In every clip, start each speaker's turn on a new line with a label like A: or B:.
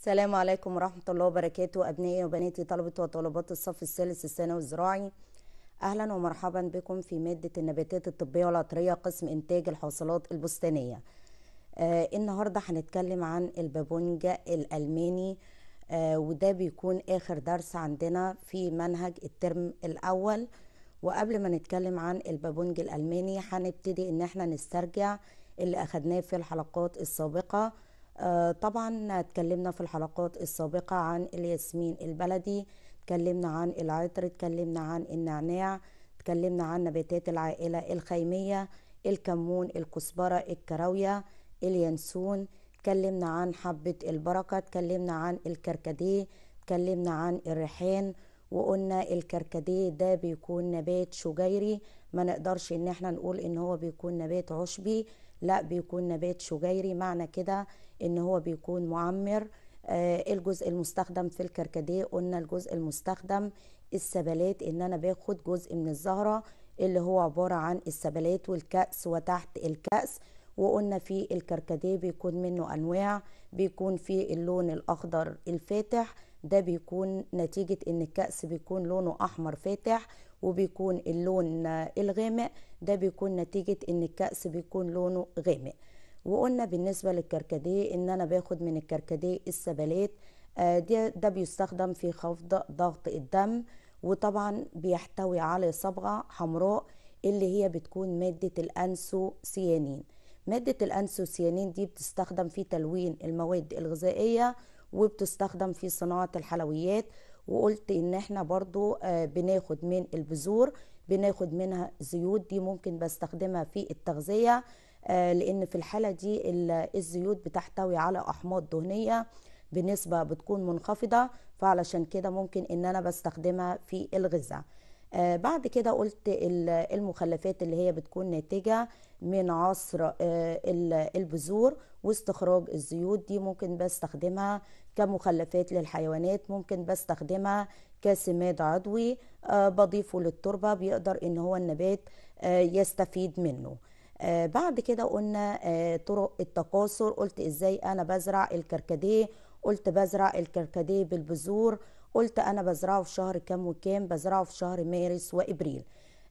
A: السلام عليكم ورحمة الله وبركاته أبنائي وبناتي طلبة وطالبات الصف الثالث الثانوي الزراعي أهلا ومرحبا بكم في مادة النباتات الطبية والعطرية قسم إنتاج الحاصلات البستانية آه النهاردة هنتكلم عن البابونجا الألماني آه وده بيكون آخر درس عندنا في منهج الترم الأول وقبل ما نتكلم عن البابونج الألماني هنبتدي إن احنا نسترجع اللي أخدناه في الحلقات السابقة آه، طبعا اتكلمنا في الحلقات السابقة عن الياسمين البلدي اتكلمنا عن العطر اتكلمنا عن النعناع اتكلمنا عن نباتات العائلة الخيمية الكمون الكزبرة الكراوية اليانسون اتكلمنا عن حبة البركة اتكلمنا عن الكركديه اتكلمنا عن الريحان وقلنا الكركديه ده بيكون نبات شجيري ما نقدرش ان احنا نقول ان هو بيكون نبات عشبي لا بيكون نبات شجيري معنى كده ان هو بيكون معمر آه، الجزء المستخدم في الكركديه قلنا الجزء المستخدم السبلات ان انا باخد جزء من الزهره اللي هو عباره عن السبلات والكأس وتحت الكأس وقلنا في الكركديه بيكون منه انواع بيكون في اللون الاخضر الفاتح ده بيكون نتيجة ان الكأس بيكون لونه احمر فاتح وبيكون اللون آه، الغامق ده بيكون نتيجة ان الكأس بيكون لونه غامق وقلنا بالنسبة للكركديه ان انا باخد من الكركديه السبلات آه، ده بيستخدم في خفض ضغط الدم وطبعا بيحتوي على صبغة حمراء اللي هي بتكون مادة الأنسوسيانين مادة الأنسوسيانين دي بتستخدم في تلوين المواد الغذائية وبتستخدم في صناعة الحلويات وقلت ان احنا برضو آه، بناخد من البذور بناخد منها زيوت دي ممكن بستخدمها في التغذية آه، لان في الحاله دي الزيوت بتحتوي على احماض دهنيه بنسبه بتكون منخفضه فعلشان كده ممكن ان انا بستخدمها في الغذاء آه، بعد كده قلت المخلفات اللي هي بتكون ناتجة من عصر آه، البذور واستخراج الزيوت دي ممكن بستخدمها كمخلفات للحيوانات ممكن بستخدمها كسماد عضوي بضيفه للتربة بيقدر ان هو النبات يستفيد منه آه، بعد كده قلنا آه، طرق التكاثر قلت ازاي انا بزرع الكركديه قلت بزرع الكركديه بالبذور قلت انا بزرعه في شهر كام وكام بزرعه في شهر مارس وابريل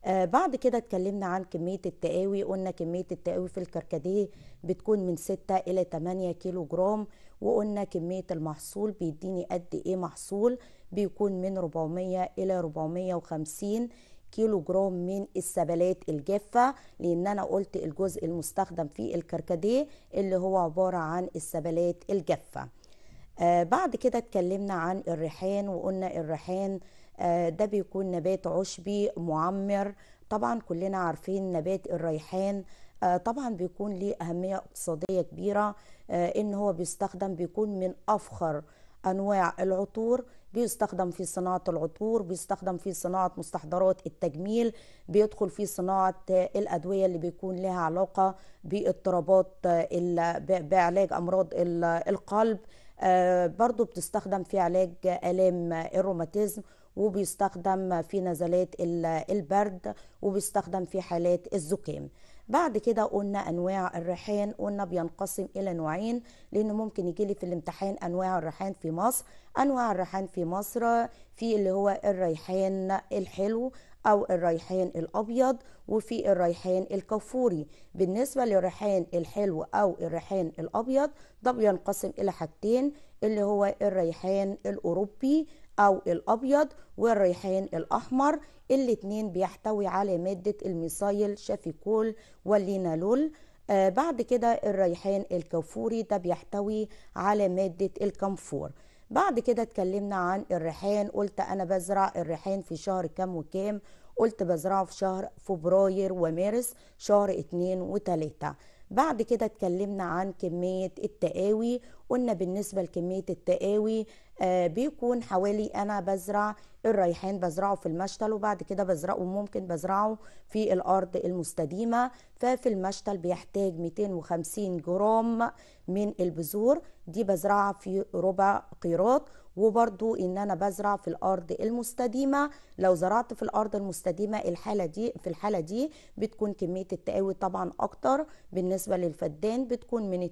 A: آه، بعد كده اتكلمنا عن كمية التقاوي قلنا كمية التقاوي في الكركديه بتكون من 6 إلى 8 كيلو جرام وقلنا كمية المحصول بيديني قد إيه محصول بيكون من 400 إلى 450 كيلو جرام من السبلات الجافة لأن أنا قلت الجزء المستخدم في الكركديه اللي هو عبارة عن السبلات الجافة آه بعد كده اتكلمنا عن الريحان وقلنا الريحان آه ده بيكون نبات عشبي معمر طبعا كلنا عارفين نبات الريحان آه طبعا بيكون ليه أهمية اقتصادية كبيرة آه إن هو بيستخدم بيكون من أفخر أنواع العطور بيستخدم في صناعة العطور بيستخدم في صناعة مستحضرات التجميل بيدخل في صناعة الأدوية اللي بيكون لها علاقة باضطرابات بعلاج أمراض القلب آه، برضو بتستخدم في علاج آلام الروماتيزم وبيستخدم في نزلات البرد وبيستخدم في حالات الزكام بعد كده قلنا انواع الريحان قلنا بينقسم الى نوعين لان ممكن يجي لي في الامتحان انواع الريحان في مصر انواع الريحان في مصر في اللي هو الريحان الحلو او الريحان الابيض وفي الريحان الكافوري بالنسبه للريحان الحلو او الريحان الابيض ده بينقسم الى حاجتين اللي هو الريحان الاوروبي أو الأبيض والريحان الأحمر الاتنين بيحتوي على مادة الميثايل شافيكول واللينالول آه بعد كده الريحان الكافوري ده بيحتوي على مادة الكمفور بعد كده اتكلمنا عن الريحان قلت أنا بزرع الريحان في شهر كام وكام قلت بزرعه في شهر فبراير ومارس شهر اتنين وتلاتة بعد كده اتكلمنا عن كمية التقاوي قلنا بالنسبة لكمية التقاوي آه، بيكون حوالي انا بزرع الريحان بزرعه في المشتل وبعد كده بزرعه ممكن بزرعه في الارض المستديمه ففي المشتل بيحتاج 250 جرام من البذور دي بزرعها في ربع قيراط وبرضو ان انا بزرع في الارض المستديمه لو زرعت في الارض المستديمه الحاله دي في الحاله دي بتكون كميه التقاوي طبعا اكتر بالنسبه للفدان بتكون من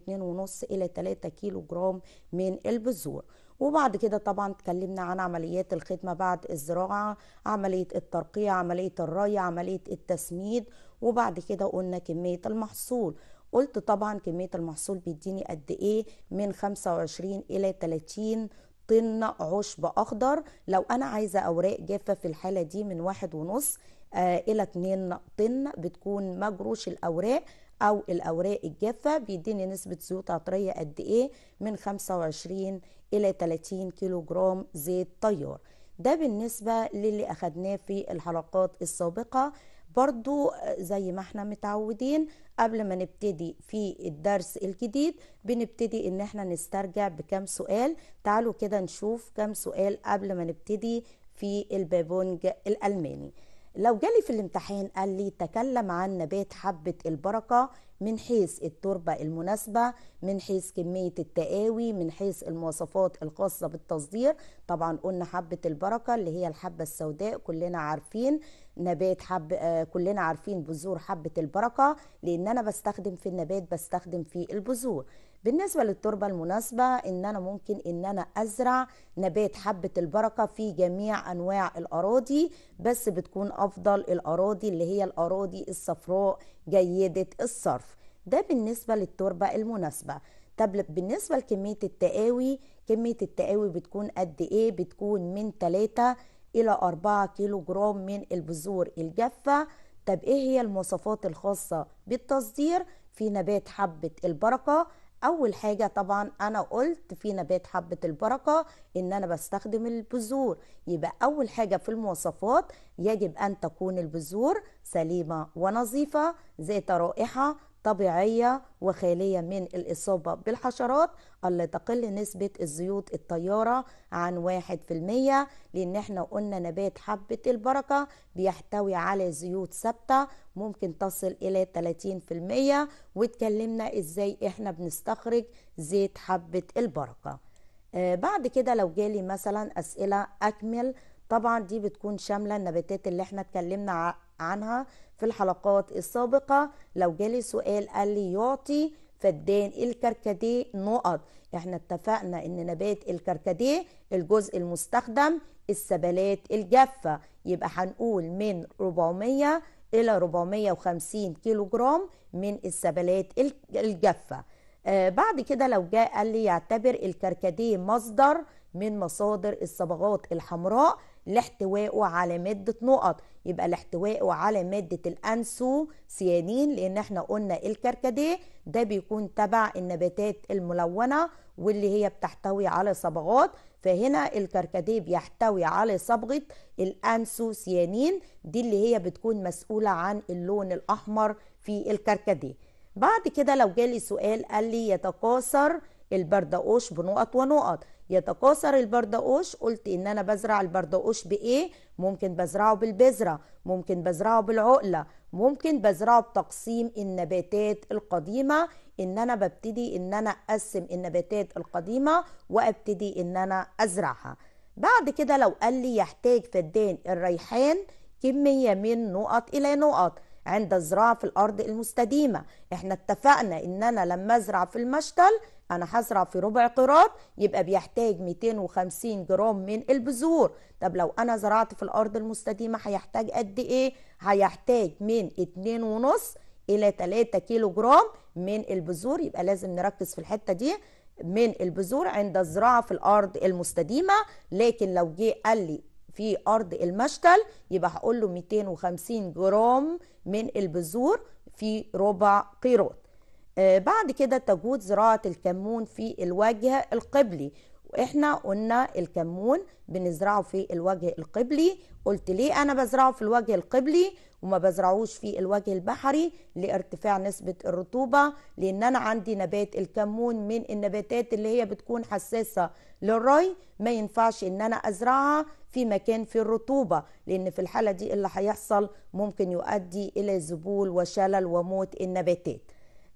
A: 2.5 الى 3 كيلو جرام من البذور وبعد كده طبعا اتكلمنا عن عمليات الخدمة بعد الزراعة عملية الترقيع عملية الري عملية التسميد وبعد كده قلنا كمية المحصول قلت طبعا كمية المحصول بيديني قد ايه من 25 الى 30 طن عشب اخضر لو انا عايزة اوراق جافة في الحالة دي من واحد ونص آه الى 2 طن بتكون مجروش الاوراق او الاوراق الجافه بيديني نسبه زيوت عطريه قد ايه من 25 الى 30 كيلو جرام زيت طيار ده بالنسبه للي اخدناه في الحلقات السابقه برضو زي ما احنا متعودين قبل ما نبتدي في الدرس الجديد بنبتدي ان احنا نسترجع بكم سؤال تعالوا كده نشوف كم سؤال قبل ما نبتدي في البابونج الالماني لو جالي في الامتحان قال لي تكلم عن نبات حبة البركة من حيث التربة المناسبة من حيث كمية التقاوي من حيث المواصفات الخاصة بالتصدير طبعا قلنا حبة البركة اللي هي الحبة السوداء كلنا عارفين نبات حب آه، كلنا عارفين بذور حبة البركة لأن أنا بستخدم في النبات بستخدم في البذور بالنسبه للتربه المناسبه ان انا ممكن ان انا ازرع نبات حبه البركه في جميع انواع الاراضي بس بتكون افضل الاراضي اللي هي الاراضي الصفراء جيده الصرف ده بالنسبه للتربه المناسبه طب بالنسبه لكميه التقاوي كميه التقاوي بتكون قد ايه بتكون من 3 الى 4 كيلو جرام من البذور الجافه طب ايه هي المواصفات الخاصه بالتصدير في نبات حبه البركه اول حاجه طبعا انا قلت في نبات حبه البركه ان انا بستخدم البذور يبقى اول حاجه في المواصفات يجب ان تكون البذور سليمه ونظيفه ذات رائحه طبيعية وخالية من الإصابة بالحشرات ألا تقل نسبة الزيوت الطيارة عن واحد في المية لأن احنا قلنا نبات حبة البركة بيحتوي على زيوت ثابتة ممكن تصل إلى 30% واتكلمنا إزاي احنا بنستخرج زيت حبة البركة آه بعد كده لو جالي مثلا أسئلة أكمل طبعا دي بتكون شاملة النباتات اللي احنا اتكلمنا عنها في الحلقات السابقة لو جالي سؤال قال لي يعطي فدان الكركديه نقط احنا اتفقنا ان نبات الكركديه الجزء المستخدم السبلات الجافة يبقى هنقول من 400 الى 450 كيلو جرام من السبلات الجافة آه بعد كده لو جاء قال لي يعتبر الكركديه مصدر من مصادر الصبغات الحمراء لاحتوائه على مادة نقط يبقى الاحتواء على مادة الأنسو سيانين لأن احنا قلنا الكركديه ده بيكون تبع النباتات الملونة واللي هي بتحتوي على صبغات فهنا الكركديه بيحتوي على صبغة الأنسوسيانين دي اللي هي بتكون مسؤولة عن اللون الأحمر في الكركديه بعد كده لو جالي سؤال قال لي يتكاثر البردقوش بنقط ونقط يتكاثر البردقوش قلت ان انا بزرع البردقوش بايه ممكن بزرعه بالبذره ممكن بزرعه بالعقله ممكن بزرعه بتقسيم النباتات القديمه ان انا ببتدي ان انا اقسم النباتات القديمه وابتدي ان انا ازرعها بعد كده لو قال لي يحتاج فدان الريحان كميه من نقط الى نقط عند الزراعة في الأرض المستديمة احنا اتفقنا ان انا لما ازرع في المشتل انا هزرع في ربع قراط يبقى بيحتاج 250 جرام من البذور طب لو انا زرعت في الأرض المستديمة هيحتاج قد ايه هيحتاج من 2.5 الى 3 كيلو جرام من البذور يبقى لازم نركز في الحتة دي من البذور عند الزراعة في الأرض المستديمة لكن لو جه قال لي في أرض المشتل يبقى هقول له 250 جرام من البذور في ربع قيراط آه، بعد كده تجود زراعة الكمون في الوجه القبلي واحنا قلنا الكمون بنزرعه في الوجه القبلي قلت ليه انا بزرعه في الوجه القبلي وما بزرعوش في الوجه البحري لارتفاع نسبة الرطوبة لان انا عندي نبات الكمون من النباتات اللي هي بتكون حساسة للري ما ينفعش ان انا ازرعها في مكان في الرطوبة لان في الحالة دي اللي هيحصل ممكن يؤدي الى ذبول وشلل وموت النباتات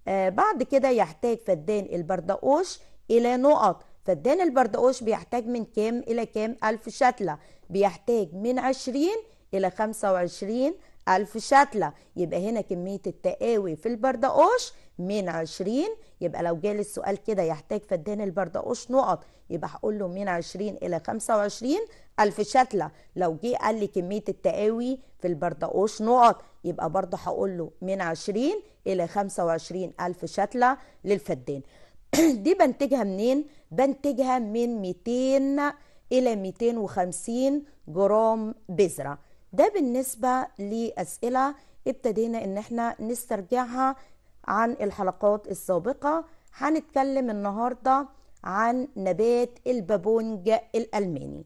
A: آه بعد كده يحتاج فدان البردقوش الى نقط فدان البردقوش بيحتاج من كام إلى كام ألف شتلة بيحتاج من عشرين إلى خمسة وعشرين ألف شتلة يبقى هنا كمية التقاوي في البردقوش من عشرين يبقى لو جالي السؤال كده يحتاج فدان البردقوش نقط يبقى هقول له من عشرين إلى خمسة وعشرين ألف شتلة لو جه قال لي كمية التقاوي في البردقوش نقط يبقى برضه هقول له من عشرين إلى خمسة وعشرين ألف شتلة للفدان دي بنتجها منين؟ بنتجها من 200 إلى 250 جرام بذرة ده بالنسبة لأسئلة ابتدينا ان احنا نسترجعها عن الحلقات السابقة هنتكلم النهاردة عن نبات البابونج الألماني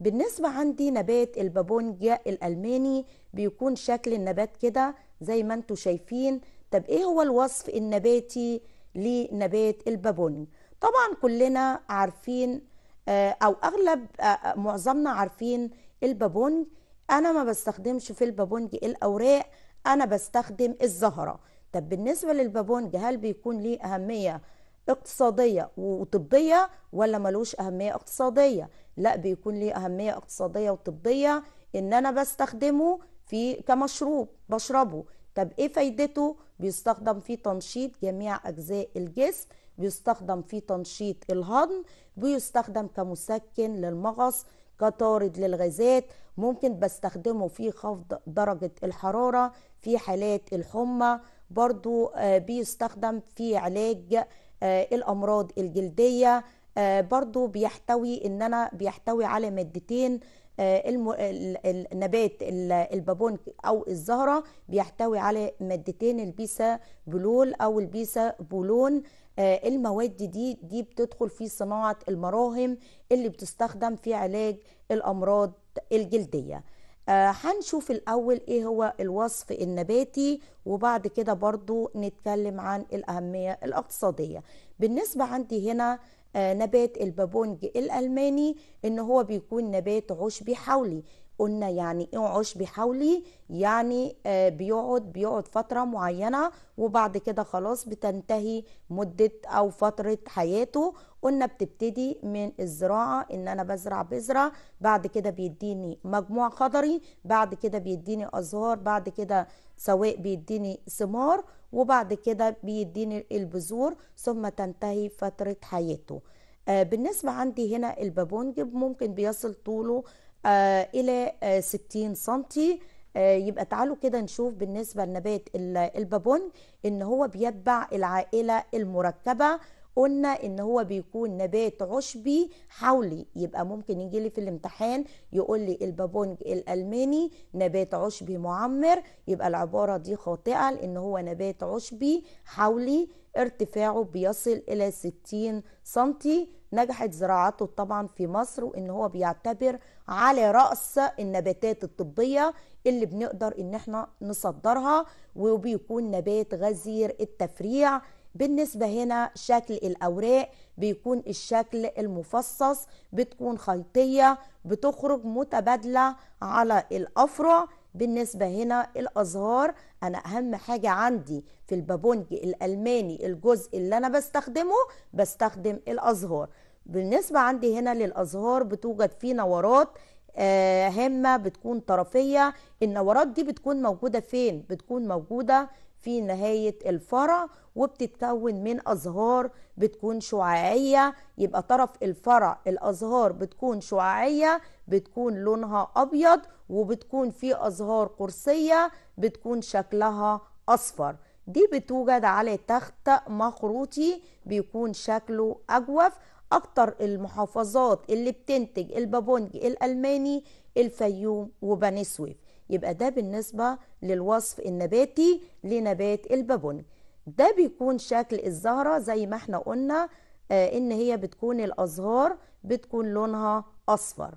A: بالنسبة عندي نبات البابونج الألماني بيكون شكل النبات كده زي ما انتوا شايفين طب ايه هو الوصف النباتي لنبات البابونج طبعا كلنا عارفين آه، او اغلب آه، آه، معظمنا عارفين البابونج انا ما بستخدمش في البابونج الاوراق انا بستخدم الزهره طب بالنسبه للبابونج هل بيكون ليه اهميه اقتصاديه وطبيه ولا ملوش اهميه اقتصاديه لا بيكون ليه اهميه اقتصاديه وطبيه ان انا بستخدمه في كمشروب بشربه طب ايه فايدته بيستخدم في تنشيط جميع اجزاء الجسم بيستخدم في تنشيط الهضم بيستخدم كمسكن للمغص كطارد للغازات ممكن بستخدمه في خفض درجة الحرارة في حالات الحمى برضو آه، بيستخدم في علاج آه، الأمراض الجلدية آه، برضو بيحتوي إن أنا بيحتوي على مادتين النبات البابون او الزهره بيحتوي على مادتين البيسا بلول او البيسا بولون المواد دي دي بتدخل في صناعه المراهم اللي بتستخدم في علاج الامراض الجلدية آه هنشوف الأول إيه هو الوصف النباتي وبعد كده برضو نتكلم عن الأهمية الاقتصادية بالنسبة عندي هنا آه نبات البابونج الألماني إن هو بيكون نبات عشبي حولي قلنا يعني اوعش ايه بحولي يعني آه، بيقعد بيقعد فترة معينة وبعد كده خلاص بتنتهي مدة او فترة حياته قلنا بتبتدي من الزراعة ان انا بزرع بزرع بعد كده بيديني مجموع خضري بعد كده بيديني ازهار بعد كده سواء بيديني ثمار وبعد كده بيديني البذور ثم تنتهي فترة حياته آه، بالنسبة عندي هنا البابونج ممكن بيصل طوله آه، إلى 60 آه، سنتي آه، يبقى تعالوا كده نشوف بالنسبة لنبات البابون إن هو بيتبع العائلة المركبة قلنا ان هو بيكون نبات عشبي حولي يبقى ممكن يجي لي في الامتحان يقول لي البابونج الالماني نبات عشبي معمر يبقى العباره دي خاطئه لان هو نبات عشبي حولي ارتفاعه بيصل الى 60 سنتي نجحت زراعته طبعا في مصر وان هو بيعتبر على رأس النباتات الطبية اللي بنقدر ان احنا نصدرها وبيكون نبات غزير التفريع بالنسبة هنا شكل الأوراق بيكون الشكل المفصص بتكون خلطية بتخرج متبادلة على الأفرع بالنسبة هنا الأزهار أنا أهم حاجة عندي في البابونج الألماني الجزء اللي أنا بستخدمه بستخدم الأزهار بالنسبة عندي هنا للأزهار بتوجد في نورات آه، هامة بتكون طرفية النورات دي بتكون موجودة فين؟ بتكون موجودة في نهاية الفرع وبتتكون من أزهار بتكون شعاعية يبقى طرف الفرع الأزهار بتكون شعاعية بتكون لونها أبيض وبتكون في أزهار قرصية بتكون شكلها أصفر دي بتوجد على تخت مخروطي بيكون شكله أجوف أكتر المحافظات اللي بتنتج البابونج الألماني الفيوم وبني سويف يبقى ده بالنسبة للوصف النباتي لنبات البابونج ده بيكون شكل الزهرة زي ما احنا قلنا آه ان هي بتكون الأزهار بتكون لونها أصفر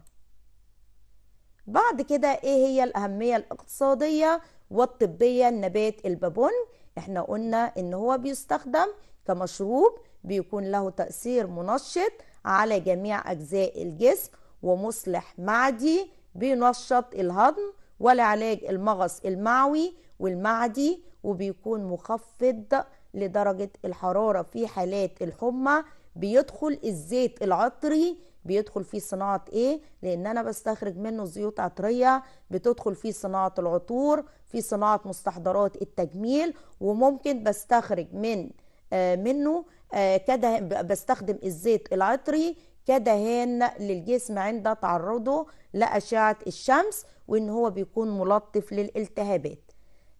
A: بعد كده ايه هي الأهمية الاقتصادية والطبية لنبات البابونج احنا قلنا ان هو بيستخدم كمشروب بيكون له تأثير منشط على جميع أجزاء الجسم ومصلح معدي بينشط الهضم ولعلاج المغص المعوي والمعدي وبيكون مخفض لدرجة الحرارة في حالات الحمى بيدخل الزيت العطري بيدخل فيه صناعة ايه لان انا بستخرج منه زيوت عطرية بتدخل فيه صناعة العطور في صناعة مستحضرات التجميل وممكن بستخرج من آه منه آه كده بستخدم الزيت العطري كدهان للجسم عند تعرضه لأشعة الشمس وإن هو بيكون ملطف للالتهابات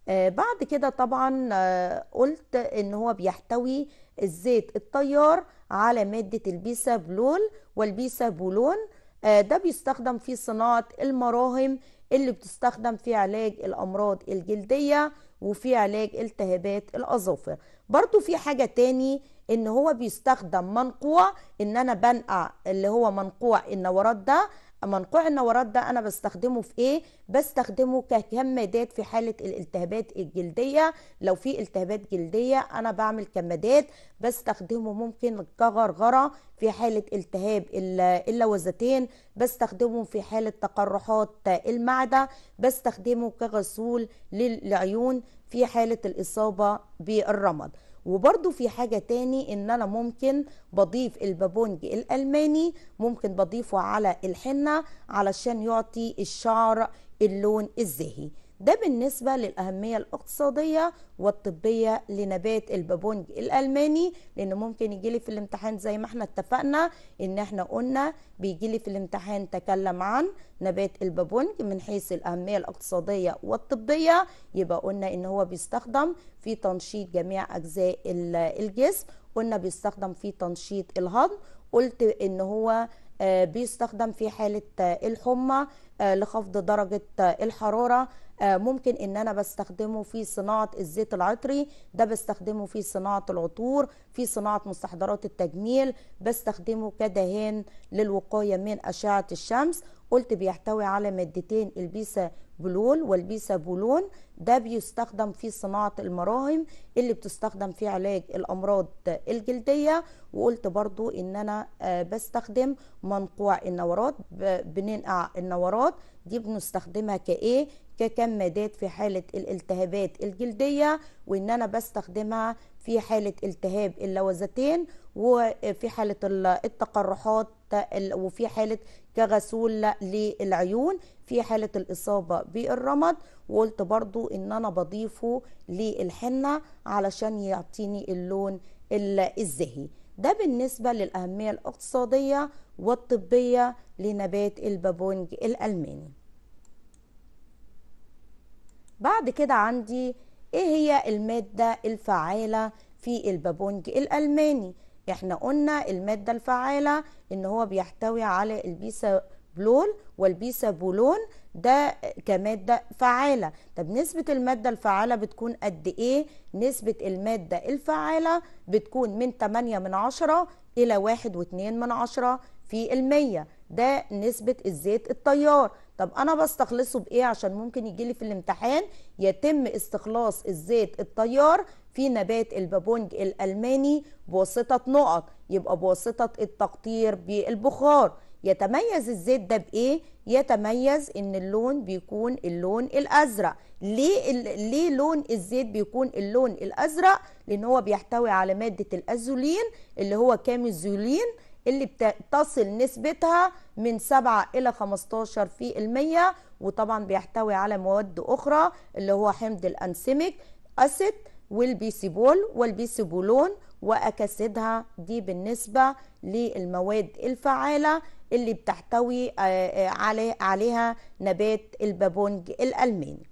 A: آه بعد كده طبعا آه قلت إن هو بيحتوي الزيت الطيار على مادة البيسابلول والبيسابولون آه، ده بيستخدم في صناعة المراهم اللي بتستخدم في علاج الأمراض الجلدية وفي علاج التهابات الأظافر برضو في حاجة تاني ان هو بيستخدم منقوع ان انا بنقع اللي هو منقوع النورات ده منقوع النورات ده انا بستخدمه في ايه بستخدمه ككمادات في حاله الالتهابات الجلديه لو في التهابات جلديه انا بعمل كمادات بستخدمه ممكن كغرغره في حاله التهاب اللوزتين بستخدمه في حاله تقرحات المعده بستخدمه كغسول للعيون في حاله الاصابه بالرمد وبرده في حاجه تاني ان انا ممكن بضيف البابونج الالماني ممكن بضيفه على الحنه علشان يعطي الشعر اللون الزاهي ده بالنسبة للأهمية الاقتصادية والطبية لنبات البابونج الألماني لأنه ممكن يجيلي في الامتحان زي ما احنا اتفقنا إن احنا قلنا بيجيلي في الامتحان تكلم عن نبات البابونج من حيث الأهمية الاقتصادية والطبية يبقى قلنا إن هو بيستخدم في تنشيط جميع أجزاء الجسم قلنا بيستخدم في تنشيط الهضم قلت ان هو آه، بيستخدم في حالة آه، الحمى آه، لخفض درجة الحرارة ممكن ان انا بستخدمه في صناعه الزيت العطري ده بستخدمه في صناعه العطور في صناعه مستحضرات التجميل بستخدمه كدهان للوقايه من اشعه الشمس قلت بيحتوي على مادتين البيسا بلول بولون ده بيستخدم في صناعة المراهم اللي بتستخدم في علاج الأمراض الجلدية وقلت برضو إن أنا آه، بستخدم منقوع النورات بننقع النورات دي بنستخدمها كإيه ككمادات في حالة الالتهابات الجلدية وإن أنا بستخدمها في حالة التهاب اللوزتين وفي حالة التقرحات حتى وفي حاله كغسول للعيون في حاله الاصابه بالرمد وقلت برضو ان انا بضيفه للحنه علشان يعطيني اللون الزهي ده بالنسبه للاهميه الاقتصاديه والطبيه لنبات البابونج الالماني بعد كده عندي ايه هي الماده الفعاله في البابونج الالماني احنا قلنا المادة الفعالة ان هو بيحتوي على البيسا بلول والبيسا بولون ده كمادة فعالة طب نسبة المادة الفعالة بتكون قد ايه نسبة المادة الفعالة بتكون من 8 من عشرة الى 1 و من عشرة في المية ده نسبة الزيت الطيار طب انا بستخلصه بايه عشان ممكن يجي لي في الامتحان يتم استخلاص الزيت الطيار في نبات البابونج الألماني بواسطة نقط يبقى بواسطة التقطير بالبخار يتميز الزيت ده بايه يتميز ان اللون بيكون اللون الازرق ليه ليه لون الزيت بيكون اللون الازرق لان هو بيحتوي على ماده الازولين اللي هو كاميزولين اللي بتصل نسبتها من 7 إلى 15 في المية وطبعا بيحتوي على مواد أخرى اللي هو حمض الأنسيميك أسيد والبيسيبول والبيسيبولون واكاسيدها دي بالنسبه للمواد الفعاله اللي بتحتوي آه، آه، عليها نبات البابونج الالماني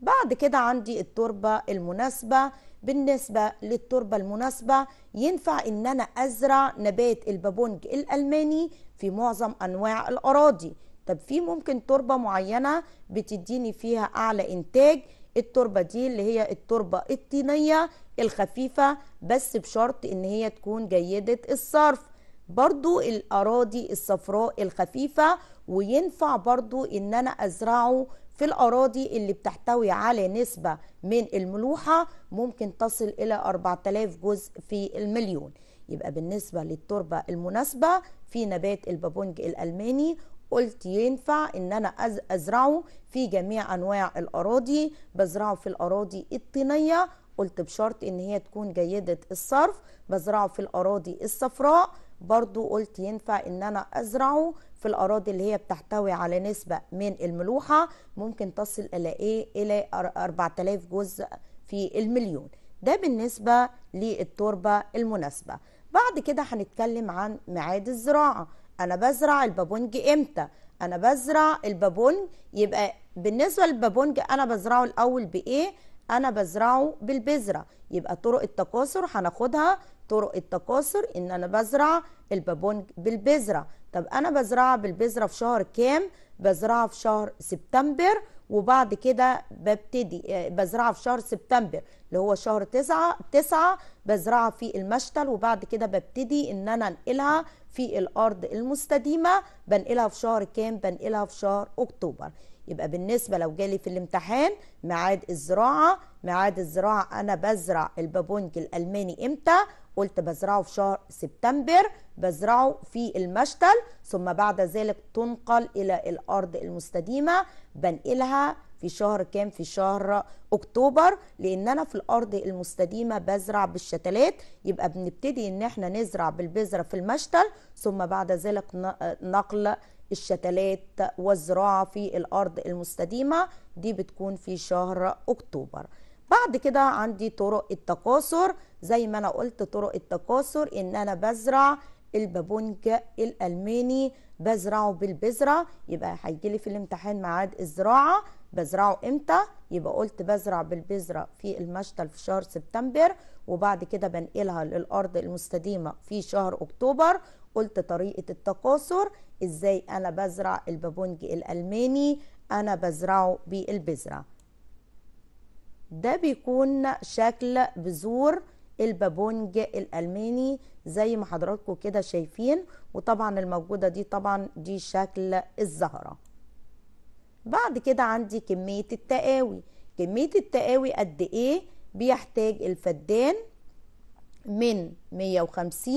A: بعد كده عندي التربه المناسبه بالنسبة للتربة المناسبة ينفع ان انا ازرع نبات البابونج الالماني في معظم انواع الاراضي طب في ممكن تربة معينة بتديني فيها اعلى انتاج التربه دي اللي هي التربه الطينيه الخفيفه بس بشرط ان هي تكون جيده الصرف برضو الاراضي الصفراء الخفيفه وينفع برضو ان انا ازرعه في الأراضي اللي بتحتوي على نسبة من الملوحة ممكن تصل إلى 4000 جزء في المليون يبقى بالنسبة للتربة المناسبة في نبات البابونج الألماني قلت ينفع ان انا ازرعه في جميع انواع الاراضي بزرعه في الاراضي الطينيه قلت بشرط ان هي تكون جيده الصرف بزرعه في الاراضي الصفراء برضو قلت ينفع ان انا ازرعه في الاراضي اللي هي بتحتوي على نسبه من الملوحه ممكن تصل الى ايه الى 4000 جزء في المليون ده بالنسبه للتربه المناسبه بعد كده هنتكلم عن ميعاد الزراعه انا بزرع البابونج امتى انا بزرع البابونج يبقى بالنسبه للبابونج انا بزرعه الاول بايه انا بزرعه بالبذره يبقى طرق التكاثر هناخدها طرق التكاثر ان انا بزرع البابونج بالبذره طب انا بزرعها بالبذره في شهر كام بزرعها في شهر سبتمبر وبعد كده ببتدي آه، بزرعها في شهر سبتمبر اللي هو شهر تسعة تسعة بزرعها في المشتل وبعد كده ببتدي ان انا انقلها في الارض المستديمه بنقلها في شهر كام بنقلها في شهر اكتوبر يبقى بالنسبه لو جالي في الامتحان ميعاد الزراعه ميعاد الزراعه انا بزرع البابونج الالماني امتى قلت بزرعه في شهر سبتمبر بزرعه في المشتل ثم بعد ذلك تنقل الى الارض المستديمه بنقلها في شهر كام في شهر اكتوبر لان انا في الارض المستديمه بزرع بالشتلات يبقى بنبتدي ان احنا نزرع بالبذره في المشتل ثم بعد ذلك نقل الشتلات والزراعه في الارض المستديمه دي بتكون في شهر اكتوبر بعد كده عندي طرق التكاثر زي ما انا قلت طرق التكاثر ان انا بزرع البابونج الالماني بزرعه بالبذره يبقى هيجي لي في الامتحان ميعاد الزراعه بزرعه امتى يبقى قلت بزرع بالبذرة في المشتل في شهر سبتمبر وبعد كده بنقلها للأرض المستديمة في شهر أكتوبر قلت طريقة التكاثر ازاي أنا بزرع البابونج الألماني أنا بزرعه بالبذرة ده بيكون شكل بذور البابونج الألماني زي ما حضراتكم كده شايفين وطبعا الموجودة دي طبعا دي شكل الزهرة بعد كده عندي كمية التقاوي كمية التقاوي قد ايه بيحتاج الفدان من 150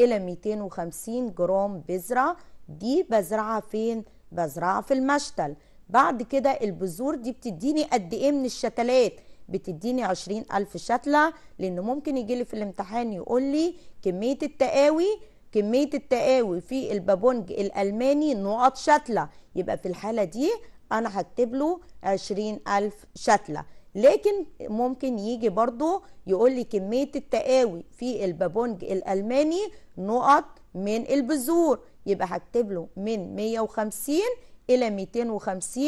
A: الى 250 جرام بذرة دي بزرعها فين بزرعها في المشتل بعد كده البذور دي بتديني قد ايه من الشتلات بتديني عشرين ألف شتلة لأن ممكن يجيلي في الامتحان يقولي كمية التقاوي كمية التقاوي في البابونج الألماني نقط شتلة يبقى في الحالة دي انا هكتب له 20000 شتله لكن ممكن يجي برضو يقول لي كميه التقاوي في البابونج الالماني نقط من البذور يبقى هكتب له من 150 الى 250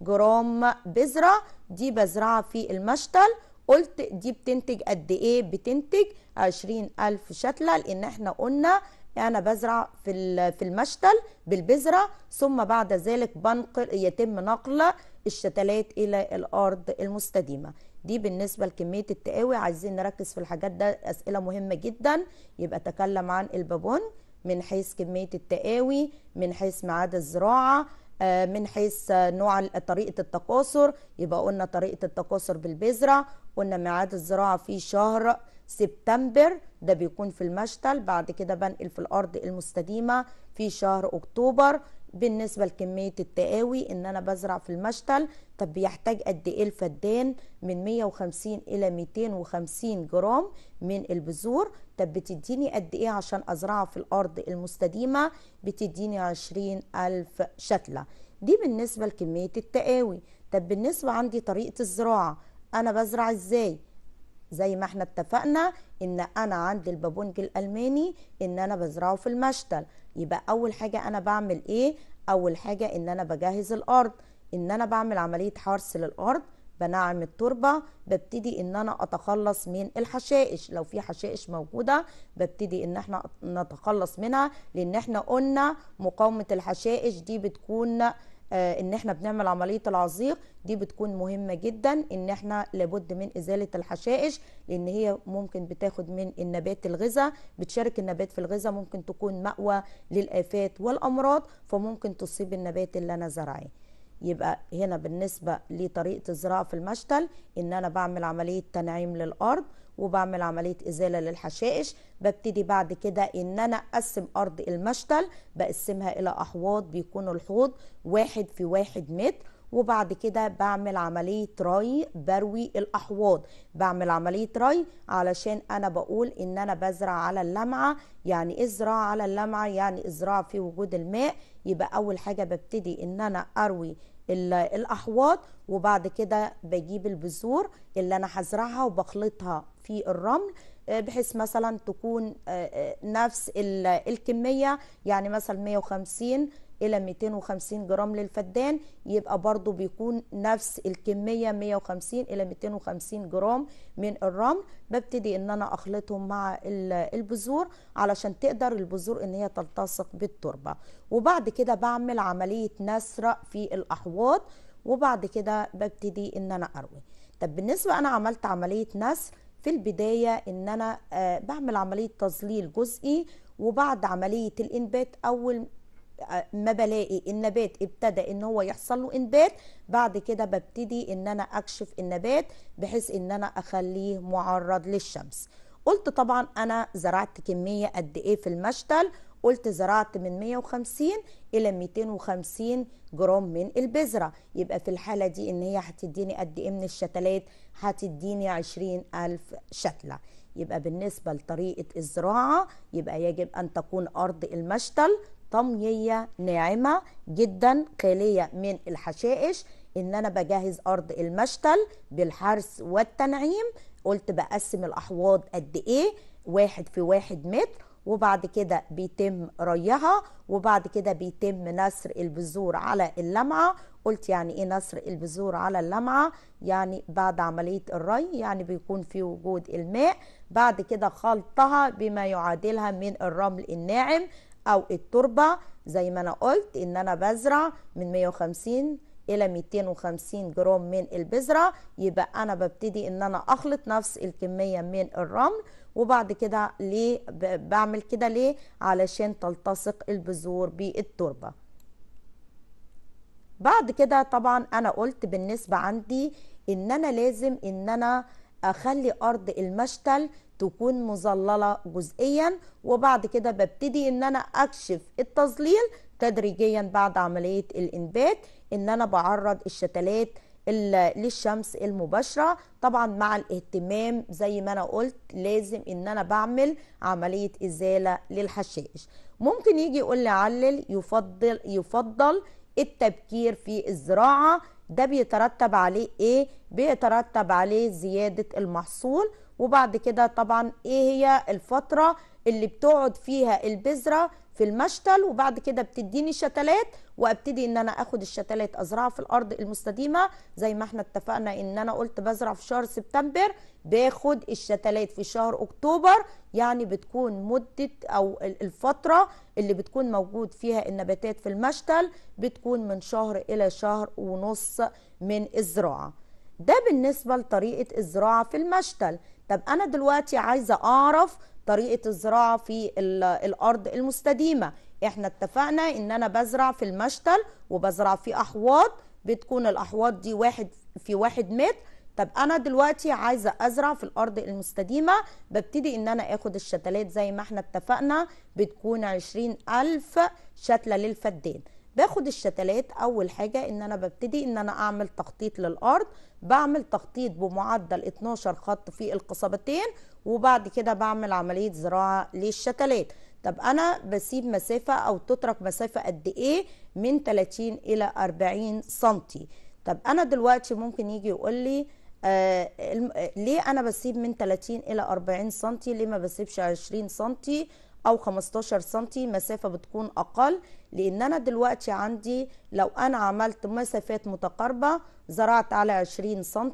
A: جرام بذره دي بزرعها في المشتل قلت دي بتنتج قد ايه بتنتج 20000 شتله لان احنا قلنا انا بزرع في في المشتل بالبذره ثم بعد ذلك بنقل يتم نقل الشتلات الى الارض المستديمه دي بالنسبة لكمية التقاوي عايزين نركز في الحاجات ده أسئلة مهمة جدا يبقى تكلم عن البابون من حيث كمية التقاوي من حيث ميعاد الزراعة آه، من حيث نوع طريقة التكاثر يبقى قلنا طريقة التكاثر بالبذرة قلنا ميعاد الزراعة في شهر سبتمبر ده بيكون في المشتل بعد كده بنقل في الارض المستديمه في شهر اكتوبر بالنسبه لكميه التقاوي ان انا بزرع في المشتل طب بيحتاج قد ايه الفدان من 150 الى 250 جرام من البذور طب بتديني قد ايه عشان ازرعها في الارض المستديمه بتديني 20 الف شتله دي بالنسبه لكميه التقاوي طب بالنسبه عندي طريقه الزراعه انا بزرع ازاي زي ما احنا اتفقنا ان انا عند البابونج الالماني ان انا بزرعه في المشتل يبقى اول حاجه انا بعمل ايه اول حاجه ان انا بجهز الارض ان انا بعمل عمليه حرث للارض بنعم التربه ببتدي ان انا اتخلص من الحشائش لو في حشائش موجوده ببتدي ان احنا نتخلص منها لان احنا قلنا مقاومه الحشائش دي بتكون آه، ان احنا بنعمل عمليه العظيق دي بتكون مهمه جدا ان احنا لابد من ازاله الحشائش لان هي ممكن بتاخد من النبات الغذاء بتشارك النبات في الغذاء ممكن تكون مأوى للآفات والأمراض فممكن تصيب النبات اللي أنا زرعاه يبقى هنا بالنسبة لطريقة الزراعة في المشتل إن أنا بعمل عملية تنعيم للأرض وبعمل عمليه ازاله للحشائش ببتدي بعد كده ان انا اقسم ارض المشتل بقسمها الى احواض بيكون الحوض واحد في واحد متر وبعد كده بعمل عملية ري بروي الأحواض بعمل عملية ري علشان أنا بقول إن أنا بزرع على اللمعة يعني ازرع على اللمعة يعني ازرع في وجود الماء يبقى أول حاجة ببتدي إن أنا أروي الاحواض وبعد كده بجيب البذور اللي انا هزرعها وبخلطها في الرمل آه، بحيث مثلا تكون آه، آه، نفس الكميه يعني مثلا 150 الى 250 جرام للفدان يبقى برضو بيكون نفس الكمية 150 الى 250 جرام من الرمل ببتدي ان انا اخلطهم مع البذور علشان تقدر البذور ان هي تلتصق بالتربة وبعد كده بعمل عملية نسرة في الاحواض وبعد كده ببتدي ان انا اروي طب بالنسبة انا عملت عملية نسر في البداية ان انا آه، بعمل عملية تظليل جزئي وبعد عملية الانبات اول ما بلاقي النبات ابتدى ان هو يحصل له انبات بعد كده ببتدي ان انا اكشف النبات بحيث ان انا اخليه معرض للشمس قلت طبعا انا زرعت كميه قد ايه في المشتل قلت زرعت من 150 الى 250 جرام من البذره يبقى في الحاله دي ان هي هتديني قد ايه من الشتلات هتديني 20000 شتله يبقى بالنسبه لطريقه الزراعه يبقى يجب ان تكون ارض المشتل طميية ناعمة جدا خالية من الحشائش ان انا بجهز ارض المشتل بالحرث والتنعيم قلت بقسم الاحواض قد ايه واحد في واحد متر وبعد كده بيتم ريها وبعد كده بيتم نسر البذور على اللمعة قلت يعني ايه نسر البذور على اللمعة يعني بعد عملية الري يعني بيكون في وجود الماء بعد كده خلطها بما يعادلها من الرمل الناعم او التربة زي ما انا قلت ان انا بزرع من 150 الى 250 جرام من البذرة يبقى انا ببتدي ان انا اخلط نفس الكمية من الرمل وبعد كده ليه بعمل كده ليه علشان تلتصق البذور بالتربة بعد كده طبعا انا قلت بالنسبة عندي ان انا لازم ان انا اخلي ارض المشتل تكون مظلله جزئيا وبعد كده ببتدي ان انا اكشف التظليل تدريجيا بعد عمليه الانبات ان انا بعرض الشتلات للشمس المباشرة طبعا مع الاهتمام زي ما انا قلت لازم ان انا بعمل عملية ازالة للحشائش ممكن يجي يقول لي علل يفضل يفضل التبكير في الزراعة ده بيترتب عليه ايه بيترتب عليه زيادة المحصول وبعد كده طبعا ايه هي الفتره اللي بتقعد فيها البذره في المشتل وبعد كده بتديني شتلات وابتدي ان انا اخد الشتلات ازرعها في الارض المستديمه زي ما احنا اتفقنا ان انا قلت بزرع في شهر سبتمبر باخد الشتلات في شهر اكتوبر يعني بتكون مده او الفتره اللي بتكون موجود فيها النباتات في المشتل بتكون من شهر الى شهر ونص من الزراعه ده بالنسبه لطريقه الزراعه في المشتل طب انا دلوقتي عايزه اعرف طريقه الزراعه في الارض المستديمه احنا اتفقنا ان انا بزرع في المشتل وبزرع في احواض بتكون الاحواض دي واحد في واحد متر طب انا دلوقتي عايزه ازرع في الارض المستديمه ببتدي ان انا اخد الشتلات زي ما احنا اتفقنا بتكون عشرين الف شتله للفدان باخد الشتلات اول حاجه ان انا ببتدي ان انا اعمل تخطيط للارض بعمل تخطيط بمعدل 12 خط في القصبتين وبعد كده بعمل عمليه زراعه للشتلات طب انا بسيب مسافه او تترك مسافه قد ايه من 30 الى 40 سنتي طب انا دلوقتي ممكن يجي يقول لي آه ليه انا بسيب من 30 الى 40 سنتي ليه ما بسيبش 20 سنتي او 15 سم مسافه بتكون اقل لان انا دلوقتي عندي لو انا عملت مسافات متقاربه زرعت على 20 سم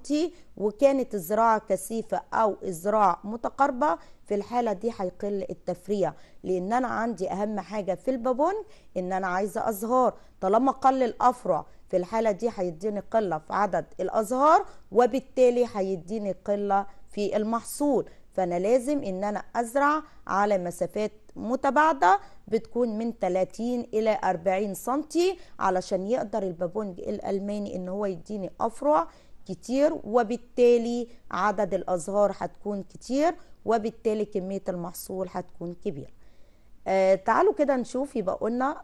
A: وكانت الزراعه كثيفه او الزراعه متقاربه في الحاله دي هيقل التفريع لان انا عندي اهم حاجه في البابون ان انا عايزه ازهار طالما قل الافرع في الحاله دي هيديني قله في عدد الازهار وبالتالي هيديني قله في المحصول فانا لازم ان انا ازرع على مسافات متباعدة بتكون من 30 إلى 40 سنتي علشان يقدر البابونج الألماني إن هو يديني أفرع كتير وبالتالي عدد الأزهار هتكون كتير وبالتالي كمية المحصول هتكون كبيرة آه تعالوا كده نشوف يبقى قلنا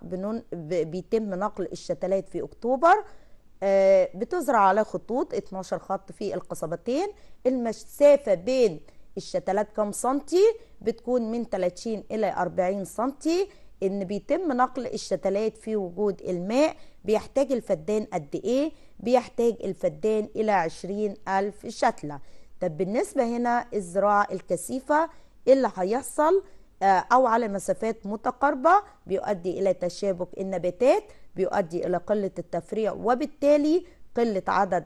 A: بيتم نقل الشتلات في أكتوبر آه بتزرع على خطوط 12 خط في القصبتين المسافة بين الشتلات كام سنتي بتكون من 30 الى 40 سنتي ان بيتم نقل الشتلات في وجود الماء بيحتاج الفدان قد ايه بيحتاج الفدان الى 20 الف شتلة طب بالنسبة هنا الزراعة الكثيفة اللي هيحصل آه، او على مسافات متقاربة بيؤدي الى تشابك النباتات بيؤدي الى قلة التفريع وبالتالي قلة عدد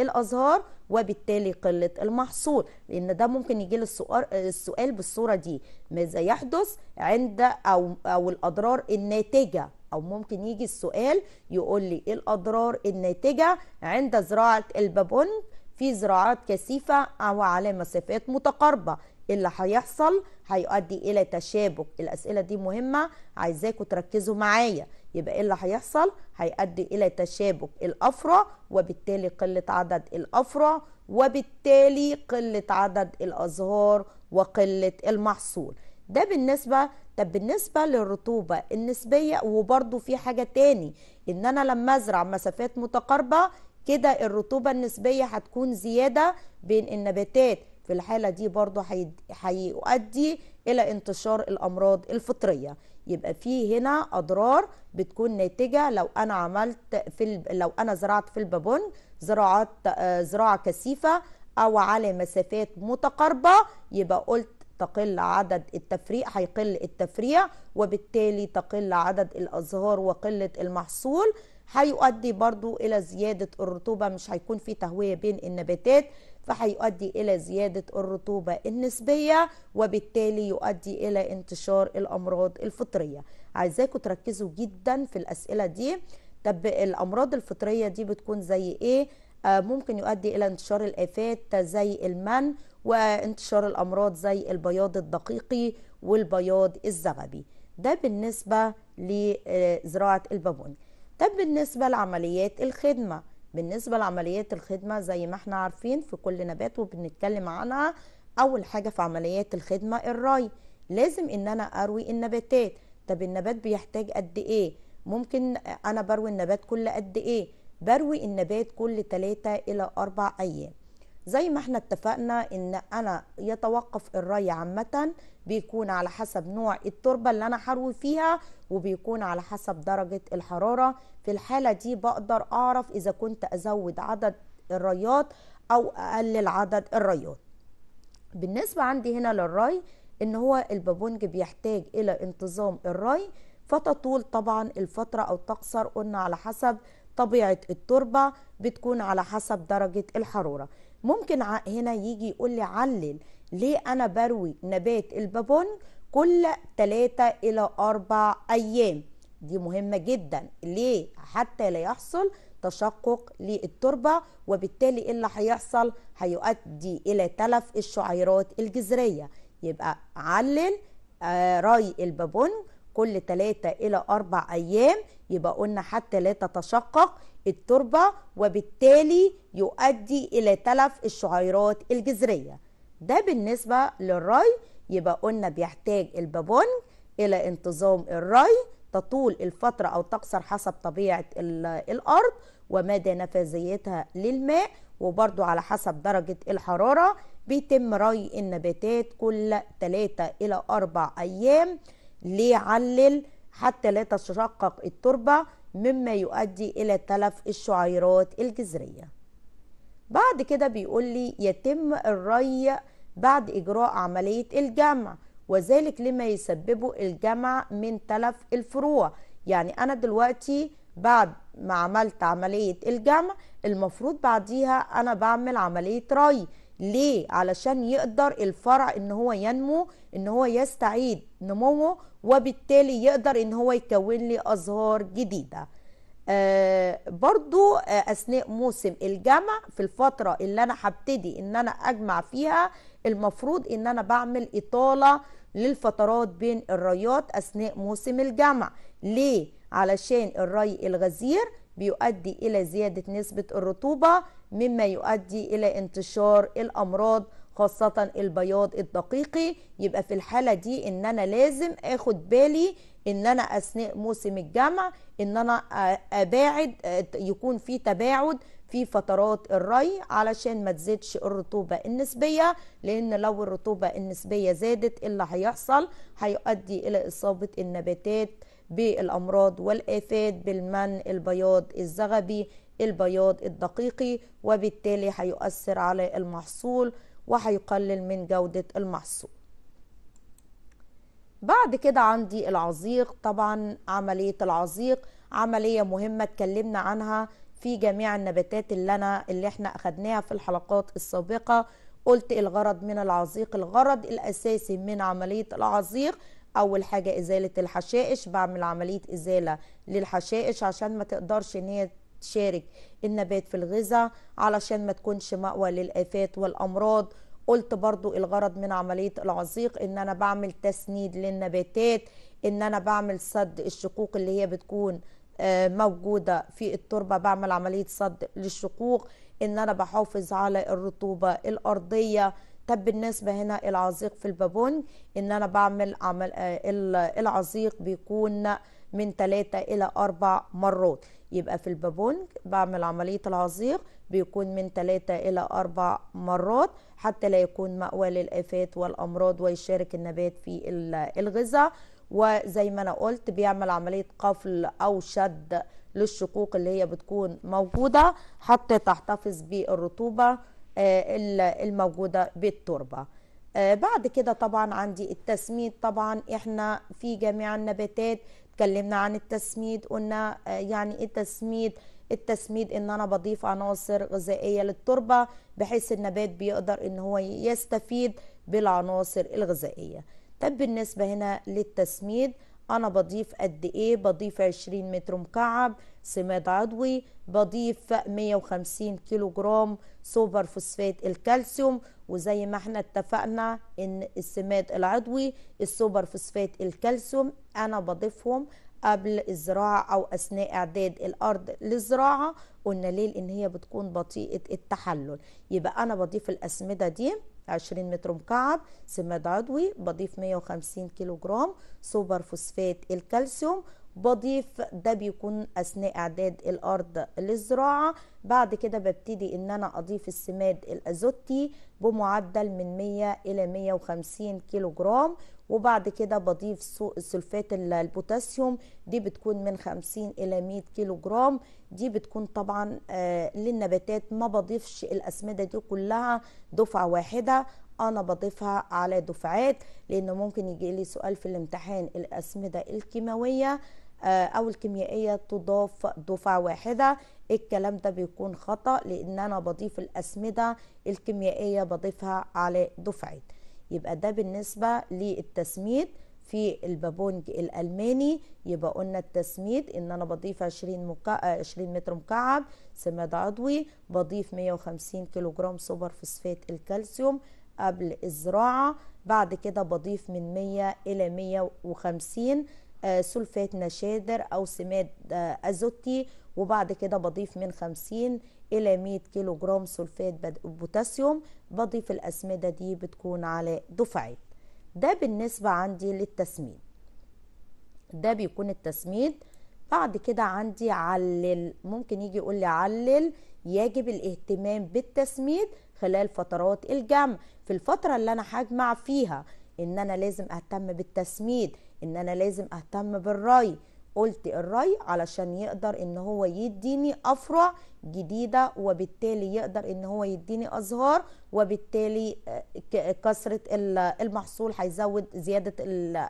A: الازهار وبالتالي قله المحصول لان ده ممكن يجي السؤال بالصوره دي ماذا يحدث عند او او الاضرار الناتجه او ممكن يجي السؤال يقول لي ايه الاضرار الناتجه عند زراعه البابونج في زراعات كثيفه او على مسافات متقاربه اللي هيحصل هيؤدي الى تشابك الاسئله دي مهمه عايزاكم تركزوا معايا يبقى ايه اللي هيحصل هيؤدي الى تشابك الافرع وبالتالي قله عدد الافرع وبالتالي قله عدد الازهار وقله المحصول ده بالنسبه طب بالنسبه للرطوبه النسبيه وبرده في حاجه تاني ان انا لما ازرع مسافات متقاربه كده الرطوبه النسبيه هتكون زياده بين النباتات في الحالة دي برضو هيؤدي إلى انتشار الأمراض الفطرية يبقى في هنا أضرار بتكون ناتجة لو أنا عملت في لو أنا زرعت في البابون زراعات زراعة كثيفة أو على مسافات متقاربة يبقى قلت تقل عدد التفريع هيقل التفريع وبالتالي تقل عدد الأزهار وقلة المحصول هيؤدي برضو إلى زيادة الرطوبة مش هيكون في تهوية بين النباتات فهيؤدي الى زياده الرطوبه النسبيه وبالتالي يؤدي الى انتشار الامراض الفطريه عايزاكم تركزوا جدا في الاسئله دي طب الامراض الفطريه دي بتكون زي ايه آه، ممكن يؤدي الى انتشار الافات زي المن وانتشار الامراض زي البياض الدقيقي والبياض الزغبي ده بالنسبه لزراعه البابونج طب بالنسبه لعمليات الخدمه بالنسبة لعمليات الخدمة زي ما احنا عارفين في كل نبات وبنتكلم عنها أول حاجة في عمليات الخدمة الري لازم إن أنا أروي النباتات طب النبات بيحتاج قد إيه ممكن أنا بروي النبات كل قد إيه بروي النبات كل 3 إلى 4 أيام زي ما احنا اتفقنا ان انا يتوقف الري عامه بيكون على حسب نوع التربه اللي انا هروي فيها وبيكون على حسب درجه الحراره في الحاله دي بقدر اعرف اذا كنت ازود عدد الريات او اقلل عدد الريات بالنسبه عندي هنا للري ان هو البابونج بيحتاج الى انتظام الري فتطول طبعا الفتره او تقصر قلنا على حسب طبيعه التربه بتكون على حسب درجه الحراره ممكن هنا يجي يقول لي علل ليه انا بروي نبات البابون كل 3 الى 4 ايام دي مهمة جدا ليه حتى لا يحصل تشقق للتربة وبالتالي ايه اللي هيحصل هيؤدي الى تلف الشعيرات الجذرية يبقى علل آه ري البابون كل 3 الى 4 ايام يبقى قلنا حتى لا تتشقق التربة وبالتالي يؤدي إلى تلف الشعيرات الجذرية ده بالنسبة للري يبقى قلنا بيحتاج البابونج إلى انتظام الري تطول الفترة أو تقصر حسب طبيعة الأرض ومدى نفاذيتها للماء وبرضو على حسب درجة الحرارة بيتم ري النباتات كل 3 إلى 4 أيام ليعلل حتى لا تتشقق التربة مما يؤدي إلى تلف الشعيرات الجذرية بعد كده بيقول لي يتم الري بعد إجراء عملية الجمع وذلك لما يسببه الجمع من تلف الفروع يعني أنا دلوقتي بعد ما عملت عملية الجمع المفروض بعديها أنا بعمل عملية ري ليه علشان يقدر الفرع ان هو ينمو ان هو يستعيد نموه وبالتالي يقدر ان هو يكون لي ازهار جديده آه برضو آه اثناء موسم الجمع في الفتره اللي انا هبتدي ان انا اجمع فيها المفروض ان انا بعمل اطاله للفترات بين الريات اثناء موسم الجمع ليه علشان الري الغزير بيؤدي إلى زيادة نسبة الرطوبة مما يؤدي إلى انتشار الأمراض خاصة البياض الدقيقي يبقى في الحالة دي ان انا لازم اخد بالي ان انا اثناء موسم الجمع ان انا اباعد يكون في تباعد في فترات الري علشان ما تزيدش الرطوبة النسبية لان لو الرطوبة النسبية زادت إيه اللي هيحصل هيؤدي الى اصابة النباتات بالأمراض والآفات بالمن البياض الزغبي البياض الدقيقي وبالتالي هيؤثر على المحصول وهيقلل من جودة المحصول بعد كده عندي العظيق طبعا عملية العظيق عملية مهمة اتكلمنا عنها في جميع النباتات اللي انا اللي احنا اخدناها في الحلقات السابقه قلت الغرض من العظيق الغرض الاساسي من عمليه العظيق اول حاجه ازاله الحشائش بعمل عمليه ازاله للحشائش عشان ما تقدرش ان هي تشارك النبات في الغذاء علشان ما تكونش مأوى للآفات والأمراض قلت برضو الغرض من عملية العزيق ان انا بعمل تسنيد للنباتات ان انا بعمل صد الشقوق اللي هي بتكون آه، موجودة في التربة بعمل عملية صد للشقوق ان انا بحافظ على الرطوبة الارضية طب بالنسبه هنا إيه العظيق في البابونج ان انا بعمل عمل آه، العظيق بيكون من 3 الى 4 مرات يبقى في البابونج بعمل عمليه العظيق بيكون من 3 الى 4 مرات حتى لا يكون مأوى للآفات والأمراض ويشارك النبات في الغذاء وزي ما أنا قلت بيعمل عملية قفل أو شد للشقوق اللي هي بتكون موجودة حتى تحتفظ بالرطوبة آه، الموجودة بالتربة آه، بعد كده طبعا عندي التسميد طبعا احنا في جميع النباتات اتكلمنا عن التسميد قلنا آه، يعني ايه التسميد التسميد ان انا بضيف عناصر غذائيه للتربه بحيث النبات بيقدر ان هو يستفيد بالعناصر الغذائيه طب بالنسبه هنا للتسميد انا بضيف قد ايه بضيف 20 متر مكعب سماد عضوي بضيف 150 كيلو جرام سوبر فوسفات الكالسيوم وزي ما احنا اتفقنا ان السماد العضوي السوبر فوسفات الكالسيوم انا بضيفهم قبل الزراعة أو أثناء إعداد الأرض للزراعة قلنا ليه لأن هي بتكون بطيئة التحلل يبقى أنا بضيف الأسمدة دي 20 متر مكعب سماد عضوي بضيف 150 كيلو جرام سوبر فوسفات الكالسيوم بضيف ده بيكون اثناء اعداد الارض للزراعه بعد كده ببتدي ان انا اضيف السماد الازوتي بمعدل من 100 الى 150 كيلو جرام وبعد كده بضيف سلفات البوتاسيوم دي بتكون من 50 الى 100 كيلو جرام دي بتكون طبعا آه، للنباتات ما بضيفش الاسمده دي كلها دفعه واحده انا بضيفها على دفعات لان ممكن يجي لي سؤال في الامتحان الاسمده الكيماويه آه، او الكيميائيه تضاف دفعه واحده الكلام ده بيكون خطا لان انا بضيف الاسمده الكيميائيه بضيفها على دفعه يبقى ده بالنسبه للتسميد في البابونج الالماني يبقى قلنا التسميد ان انا بضيف 20 مكا... 20 متر مكعب سماد عضوي بضيف 150 كيلوغرام سوبر فوسفات الكالسيوم قبل الزراعه بعد كده بضيف من 100 الى 150 آه، سلفات نشادر او سماد آه، ازوتي وبعد كده بضيف من 50 الى 100 كيلو جرام سلفات بوتاسيوم بضيف الاسمده دي بتكون على دفعات ده بالنسبه عندي للتسميد ده بيكون التسميد بعد كده عندي علل ممكن يجي يقول لي علل يجب الاهتمام بالتسميد خلال فترات الجمع في الفترة اللي أنا هجمع فيها ان انا لازم اهتم بالتسميد ان انا لازم اهتم بالري قلت الري علشان يقدر ان هو يديني افرع جديده وبالتالي يقدر ان هو يديني ازهار وبالتالي آه، كثره المحصول هيزود زياده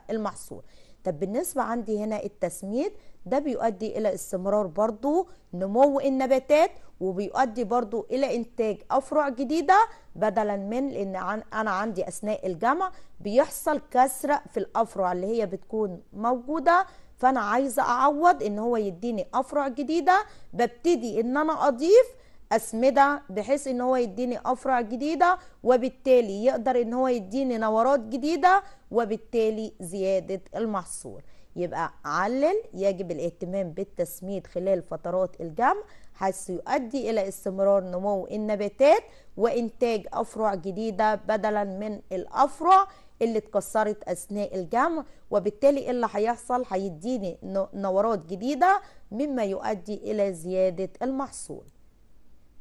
A: المحصول طب بالنسبه عندي هنا التسميد ده بيؤدي الى استمرار برضو نمو النباتات وبيؤدي برضو الى انتاج افرع جديده بدلا من لان انا عندي اثناء الجمع بيحصل كسر في الافرع اللي هي بتكون موجوده فانا عايزه اعوض ان هو يديني افرع جديده ببتدي ان انا اضيف اسمده بحيث ان هو يديني افرع جديده وبالتالي يقدر ان هو يديني نورات جديده وبالتالي زياده المحصول يبقى علل يجب الاهتمام بالتسميد خلال فترات الجمع حيث يؤدي إلى استمرار نمو النباتات وإنتاج أفرع جديدة بدلا من الأفرع اللي اتكسرت أثناء الجمع وبالتالي إيه اللي هيحصل هيديني نورات جديدة مما يؤدي إلى زيادة المحصول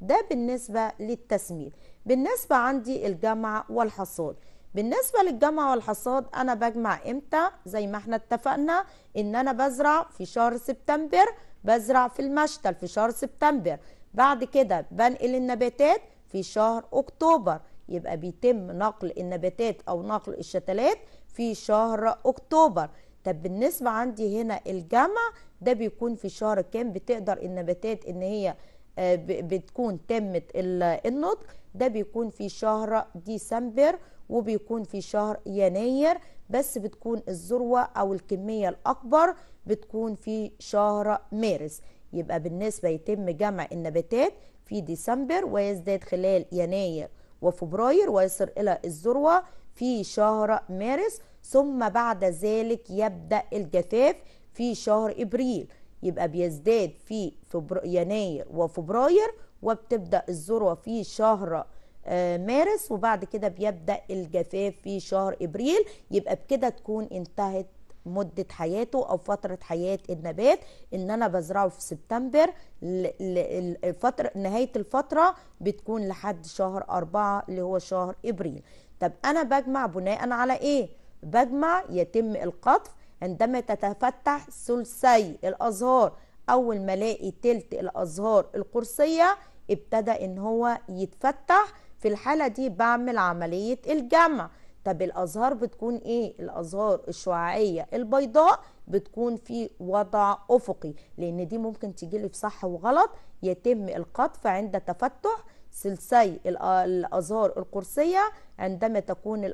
A: ده بالنسبة للتسميد بالنسبة عندي الجمع والحصاد بالنسبه للجمع والحصاد انا بجمع امتى زي ما احنا اتفقنا ان انا بزرع في شهر سبتمبر بزرع في المشتل في شهر سبتمبر بعد كده بنقل النباتات في شهر اكتوبر يبقى بيتم نقل النباتات او نقل الشتلات في شهر اكتوبر طب بالنسبه عندي هنا الجمع ده بيكون في شهر كام بتقدر النباتات ان هي آه، بتكون تمت النضج ده بيكون في شهر ديسمبر وبيكون في شهر يناير بس بتكون الذروة أو الكمية الأكبر بتكون في شهر مارس يبقى بالنسبة يتم جمع النباتات في ديسمبر ويزداد خلال يناير وفبراير ويصل إلى الذروة في شهر مارس ثم بعد ذلك يبدأ الجفاف في شهر إبريل يبقى بيزداد في فبر... يناير وفبراير وبتبدأ الذروة في شهر آه، مارس وبعد كده بيبدا الجفاف في شهر ابريل يبقى بكده تكون انتهت مدة حياته أو فترة حياة النبات إن أنا بزرعه في سبتمبر الفترة نهاية الفترة بتكون لحد شهر أربعة اللي هو شهر إبريل طب أنا بجمع بناء على إيه؟ بجمع يتم القطف عندما تتفتح ثلثي الأزهار أول ما ألاقي تلت الأزهار القرصية ابتدى إن هو يتفتح في الحالة دي بعمل عملية الجمع طب الأزهار بتكون إيه؟ الأزهار الشعاعية البيضاء بتكون في وضع أفقي لأن دي ممكن تجيلي في صح وغلط يتم القطف عند تفتح سلسي الأزهار القرصية عندما تكون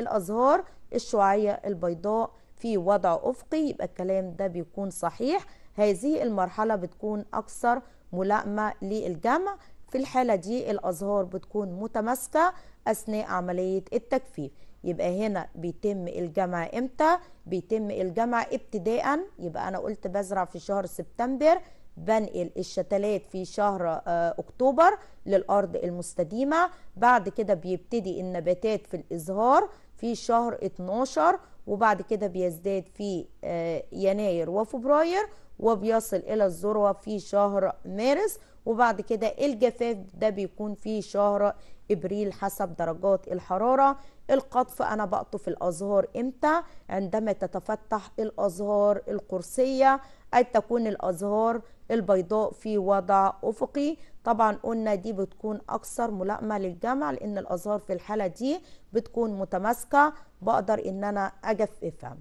A: الأزهار الشعاعية البيضاء في وضع أفقي يبقى الكلام ده بيكون صحيح هذه المرحلة بتكون أكثر ملائمة للجمع في الحالة دي الأزهار بتكون متماسكة أثناء عملية التجفيف يبقى هنا بيتم الجمع امتى بيتم الجمع ابتداء يبقى انا قلت بزرع في شهر سبتمبر بنقل الشتلات في شهر آه، اكتوبر للارض المستديمه بعد كده بيبتدي النباتات في الازهار في شهر 12 وبعد كده بيزداد في آه، يناير وفبراير وبيصل الى الذروه في شهر مارس وبعد كده الجفاف ده بيكون في شهر ابريل حسب درجات الحراره القطف انا بقطف الازهار امتى عندما تتفتح الازهار القرصيه اي تكون الازهار البيضاء في وضع افقي طبعا قلنا دي بتكون اكثر ملائمه للجمع لان الازهار في الحاله دي بتكون متماسكه بقدر ان انا اجففها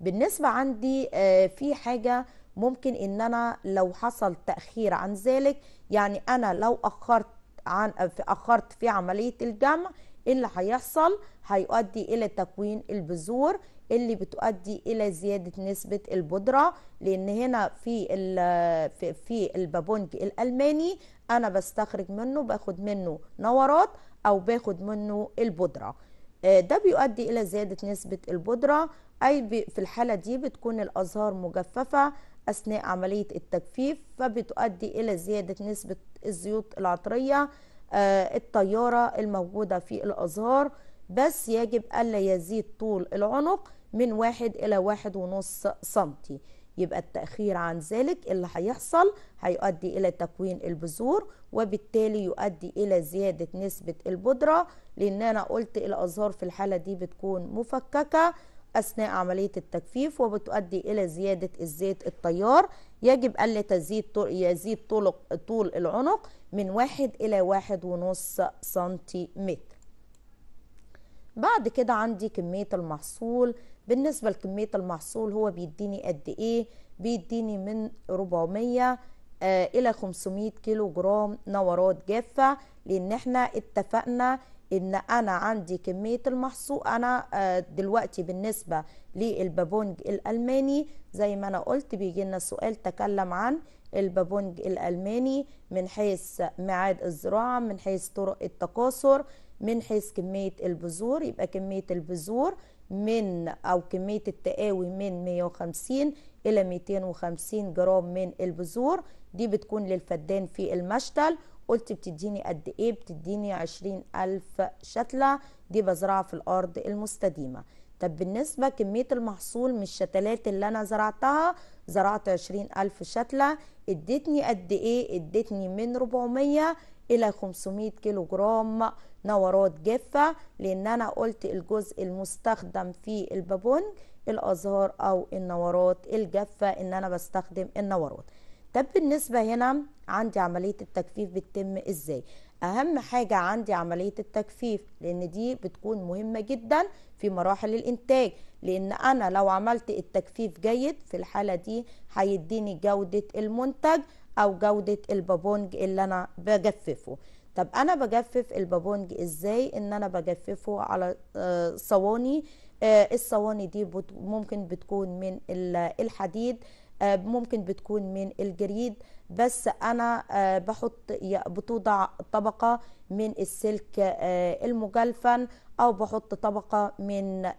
A: بالنسبه عندي آه، في حاجه ممكن ان انا لو حصل تاخير عن ذلك يعني انا لو اخرت عن اخرت في عمليه الجمع إيه اللي هيحصل هيؤدي الى تكوين البذور اللي بتؤدي الى زياده نسبه البودره لان هنا في في البابونج الالماني انا بستخرج منه باخد منه نورات او باخد منه البودره آه، ده بيؤدي الى زياده نسبه البودره اي في الحاله دي بتكون الازهار مجففه أثناء عملية التجفيف فبتؤدي إلى زيادة نسبة الزيوت العطرية آه، الطيارة الموجودة في الأزهار بس يجب ألا يزيد طول العنق من واحد إلى واحد ونص سنتي يبقى التأخير عن ذلك اللي هيحصل هيؤدي إلى تكوين البذور وبالتالي يؤدي إلى زيادة نسبة البودره لأن أنا قلت الأزهار في الحالة دي بتكون مفككة أثناء عملية التجفيف وبتؤدي إلى زيادة الزيت التيار يجب ألا تزيد يزيد طول طول العنق من واحد إلى واحد ونص سنتيمتر بعد كده عندي كمية المحصول بالنسبة لكمية المحصول هو بيديني قد إيه بيديني من 400 آه، إلى 500 كيلو جرام نورات جافة لأن احنا اتفقنا ان انا عندي كميه المحصول انا آه، دلوقتي بالنسبه للبابونج الالماني زي ما انا قلت بيجي لنا سؤال تكلم عن البابونج الالماني من حيث ميعاد الزراعه من حيث طرق التكاثر من حيث كميه البذور يبقى كميه البذور من او كميه التقاوي من 150 الى 250 جرام من البذور دي بتكون للفدان في المشتل قلت بتديني قد ايه بتديني عشرين ألف شتلة دي بزرعها في الأرض المستديمة طب بالنسبة كمية المحصول من الشتلات اللي أنا زرعتها زرعت عشرين ألف شتلة ادتني قد ايه ادتني من 400 إلى 500 كيلو جرام نورات جافة لأن أنا قلت الجزء المستخدم في البابونج الأزهار أو النورات الجافة إن أنا بستخدم النورات طب بالنسبة هنا عندي عملية التجفيف بتتم ازاي اهم حاجة عندي عملية التجفيف لان دي بتكون مهمة جدا في مراحل الانتاج لان انا لو عملت التجفيف جيد في الحالة دي هيديني جودة المنتج او جودة البابونج اللي انا بجففه طب انا بجفف البابونج ازاي ان انا بجففه على آه، صواني آه، الصواني دي ممكن بتكون من الحديد آه، ممكن بتكون من الجريد بس انا آه، بحط بتوضع طبقه من السلك آه، المجلفن او بحط طبقه من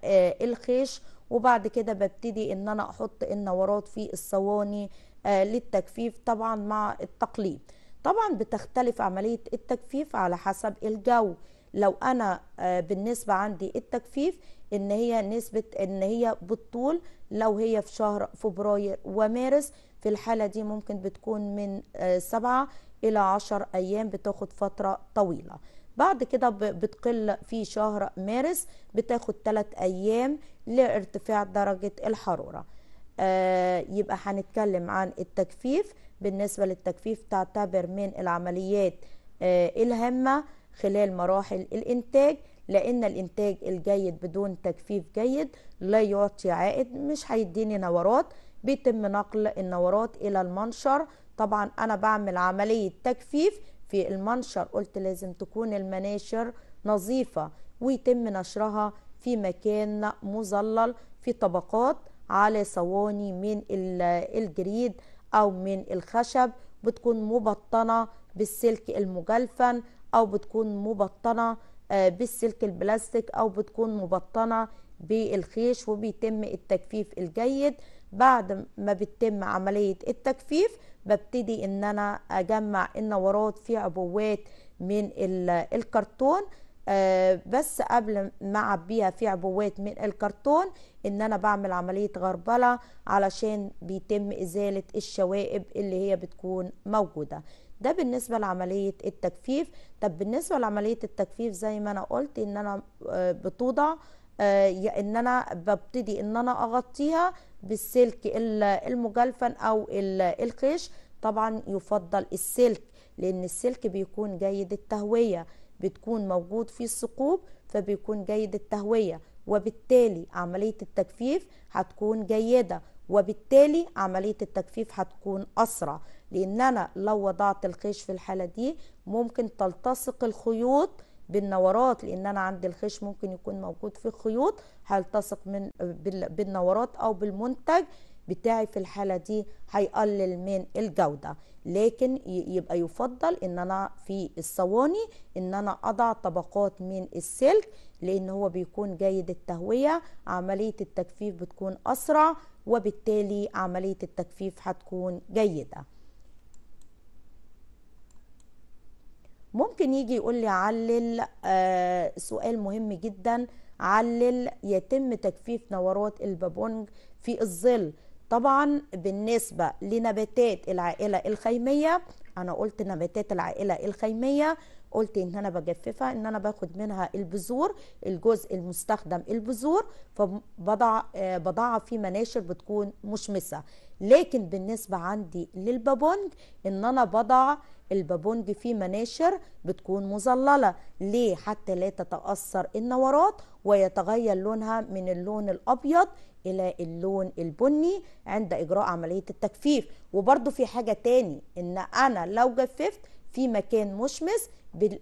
A: الخيش وبعد كده ببتدي ان انا احط النورات في الصواني للتجفيف طبعا مع التقليب طبعا بتختلف عمليه التجفيف على حسب الجو لو انا بالنسبه عندي التجفيف ان هي نسبه ان هي بالطول لو هي في شهر فبراير ومارس في الحاله دي ممكن بتكون من آه، سبعة الى عشر ايام بتاخد فتره طويله بعد كده بتقل في شهر مارس بتاخد ثلاث ايام لارتفاع درجه الحراره آه يبقى هنتكلم عن التجفيف بالنسبه للتجفيف تعتبر من العمليات آه الهامه خلال مراحل الانتاج لان الانتاج الجيد بدون تجفيف جيد لا يعطي عائد مش هيديني نورات بيتم نقل النورات الى المنشر طبعا انا بعمل عمليه تجفيف في المنشر قلت لازم تكون المناشر نظيفه ويتم نشرها في مكان مظلل في طبقات على صواني من الجريد او من الخشب بتكون مبطنه بالسلك المجلفن او بتكون مبطنه آه، بالسلك البلاستيك او بتكون مبطنه بالخيش وبيتم التجفيف الجيد بعد ما بتتم عمليه التجفيف ببتدي ان انا اجمع النورات في عبوات من الكرتون آه، بس قبل ما اعبيها في عبوات من الكرتون ان انا بعمل عمليه غربله علشان بيتم ازاله الشوائب اللي هي بتكون موجوده ده بالنسبه لعمليه التجفيف طب بالنسبه لعمليه التجفيف زي ما انا قلت ان انا آه، بتوضع آه، ان انا ببتدي ان انا اغطيها بالسلك المجلفن او القش طبعا يفضل السلك لان السلك بيكون جيد التهويه بتكون موجود في الثقوب فبيكون جيد التهويه وبالتالي عمليه التجفيف هتكون جيده وبالتالي عمليه التجفيف هتكون اسرع لان انا لو وضعت الخيش في الحالة دي ممكن تلتصق الخيوط بالنورات لان انا عندي الخيش ممكن يكون موجود في خيوط هيلتصق من بالنورات او بالمنتج بتاعي في الحالة دي هيقلل من الجودة لكن يبقى يفضل ان انا في الصواني ان انا اضع طبقات من السلك لان هو بيكون جيد التهوية عملية التجفيف بتكون اسرع وبالتالي عملية التجفيف هتكون جيدة ممكن يجي يقول لي علل آه، سؤال مهم جدا علل يتم تجفيف نورات البابونج في الظل طبعا بالنسبة لنباتات العائلة الخيمية أنا قلت نباتات العائلة الخيمية قلت إن أنا بجففها إن أنا باخد منها البذور الجزء المستخدم البذور فبضع آه، بضعها في مناشر بتكون مشمسة لكن بالنسبة عندي للبابونج إن أنا بضع البابونج فيه مناشر بتكون مظللة ليه حتى لا تتأثر النورات ويتغير لونها من اللون الأبيض إلى اللون البني عند إجراء عملية التجفيف وبرده في حاجة تاني إن أنا لو جففت في مكان مشمس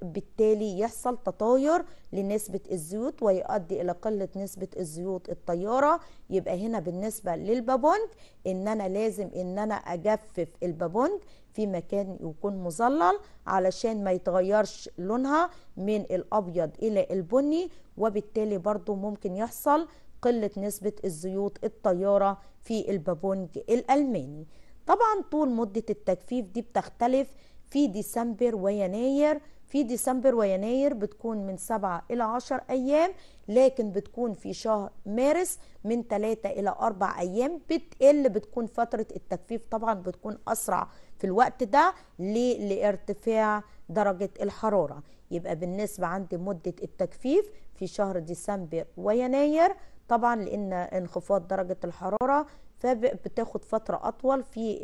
A: بالتالي يحصل تطاير لنسبة الزيوت ويؤدي إلى قلة نسبة الزيوت الطيارة يبقى هنا بالنسبة للبابونج إن أنا لازم إن أنا أجفف البابونج في مكان يكون مظلل علشان ما يتغيرش لونها من الابيض الى البني وبالتالي برضو ممكن يحصل قلة نسبة الزيوت الطيارة في البابونج الألماني طبعا طول مدة التجفيف دي بتختلف في ديسمبر ويناير في ديسمبر ويناير بتكون من 7 إلى 10 أيام لكن بتكون في شهر مارس من 3 إلى 4 أيام بتقل بتكون فترة التجفيف طبعا بتكون أسرع في الوقت ده ليه؟ لارتفاع درجة الحرارة يبقى بالنسبة عند مدة التجفيف في شهر ديسمبر ويناير طبعا لان انخفاض درجه الحراره فبتاخد فتره اطول في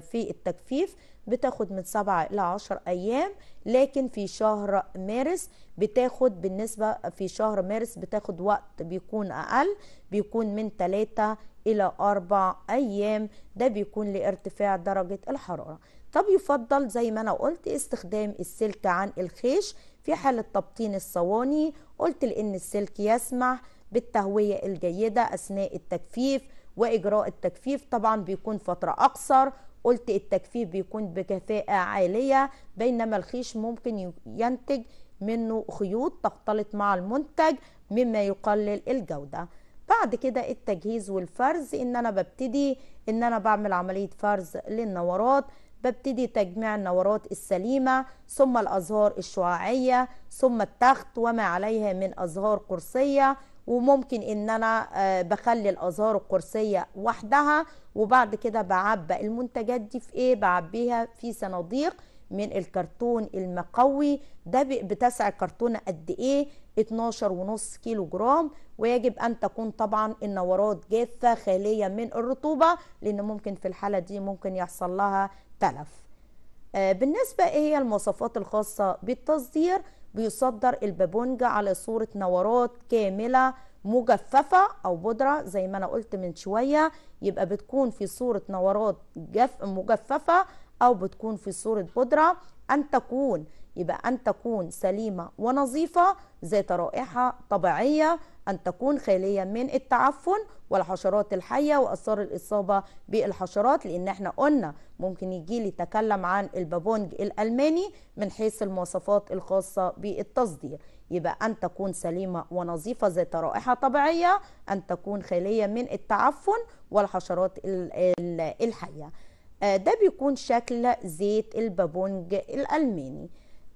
A: في التجفيف بتاخد من 7 الى 10 ايام لكن في شهر مارس بتاخد بالنسبه في شهر مارس بتاخد وقت بيكون اقل بيكون من 3 الى 4 ايام ده بيكون لارتفاع درجه الحراره طب يفضل زي ما انا قلت استخدام السلك عن الخيش في حاله تبطين الصواني قلت لان السلك يسمح بالتهويه الجيده اثناء التجفيف واجراء التجفيف طبعا بيكون فتره اقصر قلت التجفيف بيكون بكفاءه عاليه بينما الخيش ممكن ينتج منه خيوط تختلط مع المنتج مما يقلل الجوده بعد كده التجهيز والفرز ان انا ببتدي ان انا بعمل عمليه فرز للنورات ببتدي تجميع النورات السليمة ثم الأزهار الشعاعية ثم التخت وما عليها من أزهار قرصية وممكن ان انا آه، بخلي الازهار القرصيه وحدها وبعد كده بعبى المنتجات دي في ايه بعبيها في صناديق من الكرتون المقوي ده بتسع كرتونه قد ايه 12 ونص كيلو جرام ويجب ان تكون طبعا النورات جافة خالية من الرطوبة لان ممكن في الحالة دي ممكن يحصل لها تلف آه، بالنسبة ايه هي المواصفات الخاصة بالتصدير بيصدر البابونج على صورة نورات كاملة مجففة أو بودرة زي ما أنا قلت من شوية يبقى بتكون في صورة نورات جف مجففة أو بتكون في صورة بودرة أن تكون يبقى أن تكون سليمة ونظيفة ذات رائحة طبيعية أن تكون خالية من التعفن والحشرات الحية وأثار الإصابة بالحشرات لأن احنا قلنا ممكن يجي لي تكلم عن البابونج الألماني من حيث المواصفات الخاصة بالتصدير يبقى أن تكون سليمة ونظيفة ذات رائحة طبيعية أن تكون خالية من التعفن والحشرات الحية آه، ده بيكون شكل زيت البابونج الألماني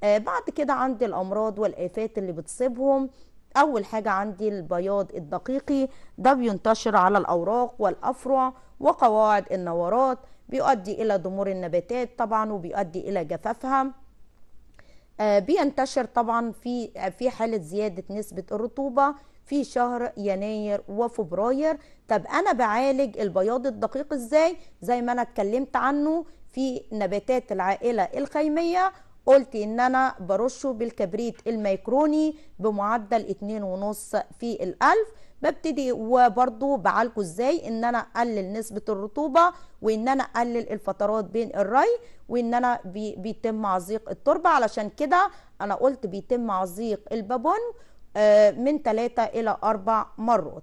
A: آه، بعد كده عند الأمراض والآفات اللي بتصيبهم اول حاجه عندي البياض الدقيقي ده بينتشر على الاوراق والافرع وقواعد النورات بيؤدي الى ضمور النباتات طبعا وبيؤدي الى جفافها آه بينتشر طبعا في في حاله زياده نسبه الرطوبه في شهر يناير وفبراير طب انا بعالج البياض الدقيق ازاي زي ما انا اتكلمت عنه في نباتات العائله الخيميه قلت ان انا برشه بالكبريت الميكروني بمعدل 2.5 في الالف ببتدي وبرضو بعالجه ازاي ان انا اقلل نسبة الرطوبة وان انا اقلل الفترات بين الري وان انا بي بيتم عزيق التربة علشان كده انا قلت بيتم عزيق البابون آه، من 3 الى 4 مرات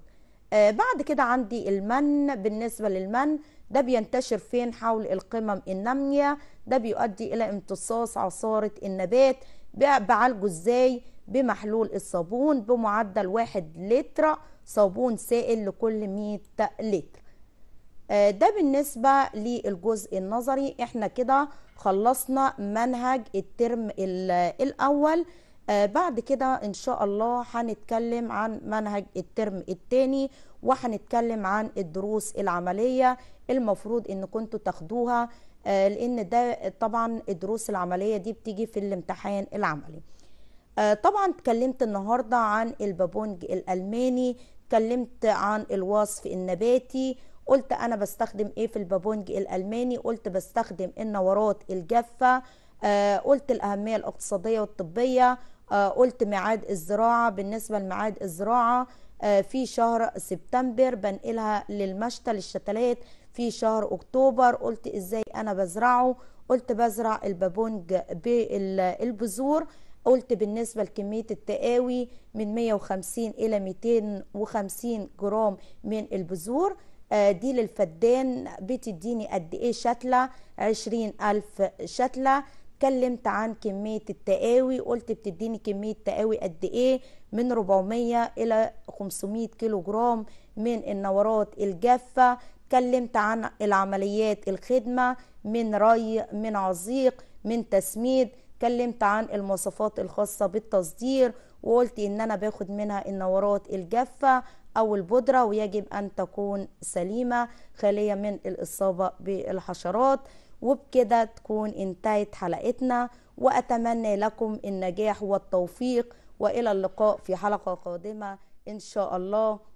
A: آه، بعد كده عندي المن بالنسبة للمن ده بينتشر فين حول القمم النامية ده بيؤدي الى امتصاص عصاره النبات بعالجه ازاي بمحلول الصابون بمعدل واحد لتر صابون سائل لكل مية لتر آه، ده بالنسبة للجزء النظري احنا كده خلصنا منهج الترم الاول آه، بعد كده ان شاء الله هنتكلم عن منهج الترم الثاني وهنتكلم عن الدروس العملية المفروض ان كنتوا تاخدوها آه، لان ده طبعا الدروس العمليه دي بتيجي في الامتحان العملي آه، طبعا اتكلمت النهارده عن البابونج الالماني اتكلمت عن الوصف النباتي قلت انا بستخدم ايه في البابونج الالماني قلت بستخدم النورات الجافه آه، قلت الاهميه الاقتصاديه والطبيه قلت ميعاد الزراعه بالنسبه لميعاد الزراعه في شهر سبتمبر بنقلها للمشتل الشتلات في شهر اكتوبر قلت ازاي انا بزرعه قلت بزرع البابونج بالبذور قلت بالنسبة لكمية التقاوي من 150 إلى 250 جرام من البذور آه، دي للفدان بتديني قد إيه شتلة 20 ألف شتلة اتكلمت عن كمية التقاوي قلت بتديني كمية تقاوي قد إيه من 400 إلى 500 كيلو جرام من النورات الجافة اتكلمت عن العمليات الخدمة من ري من عزيق من تسميد اتكلمت عن المواصفات الخاصة بالتصدير وقلت ان انا باخد منها النورات الجافة او البودرة ويجب ان تكون سليمة خالية من الاصابة بالحشرات وبكده تكون انتهت حلقتنا واتمنى لكم النجاح والتوفيق والى اللقاء في حلقة قادمة ان شاء الله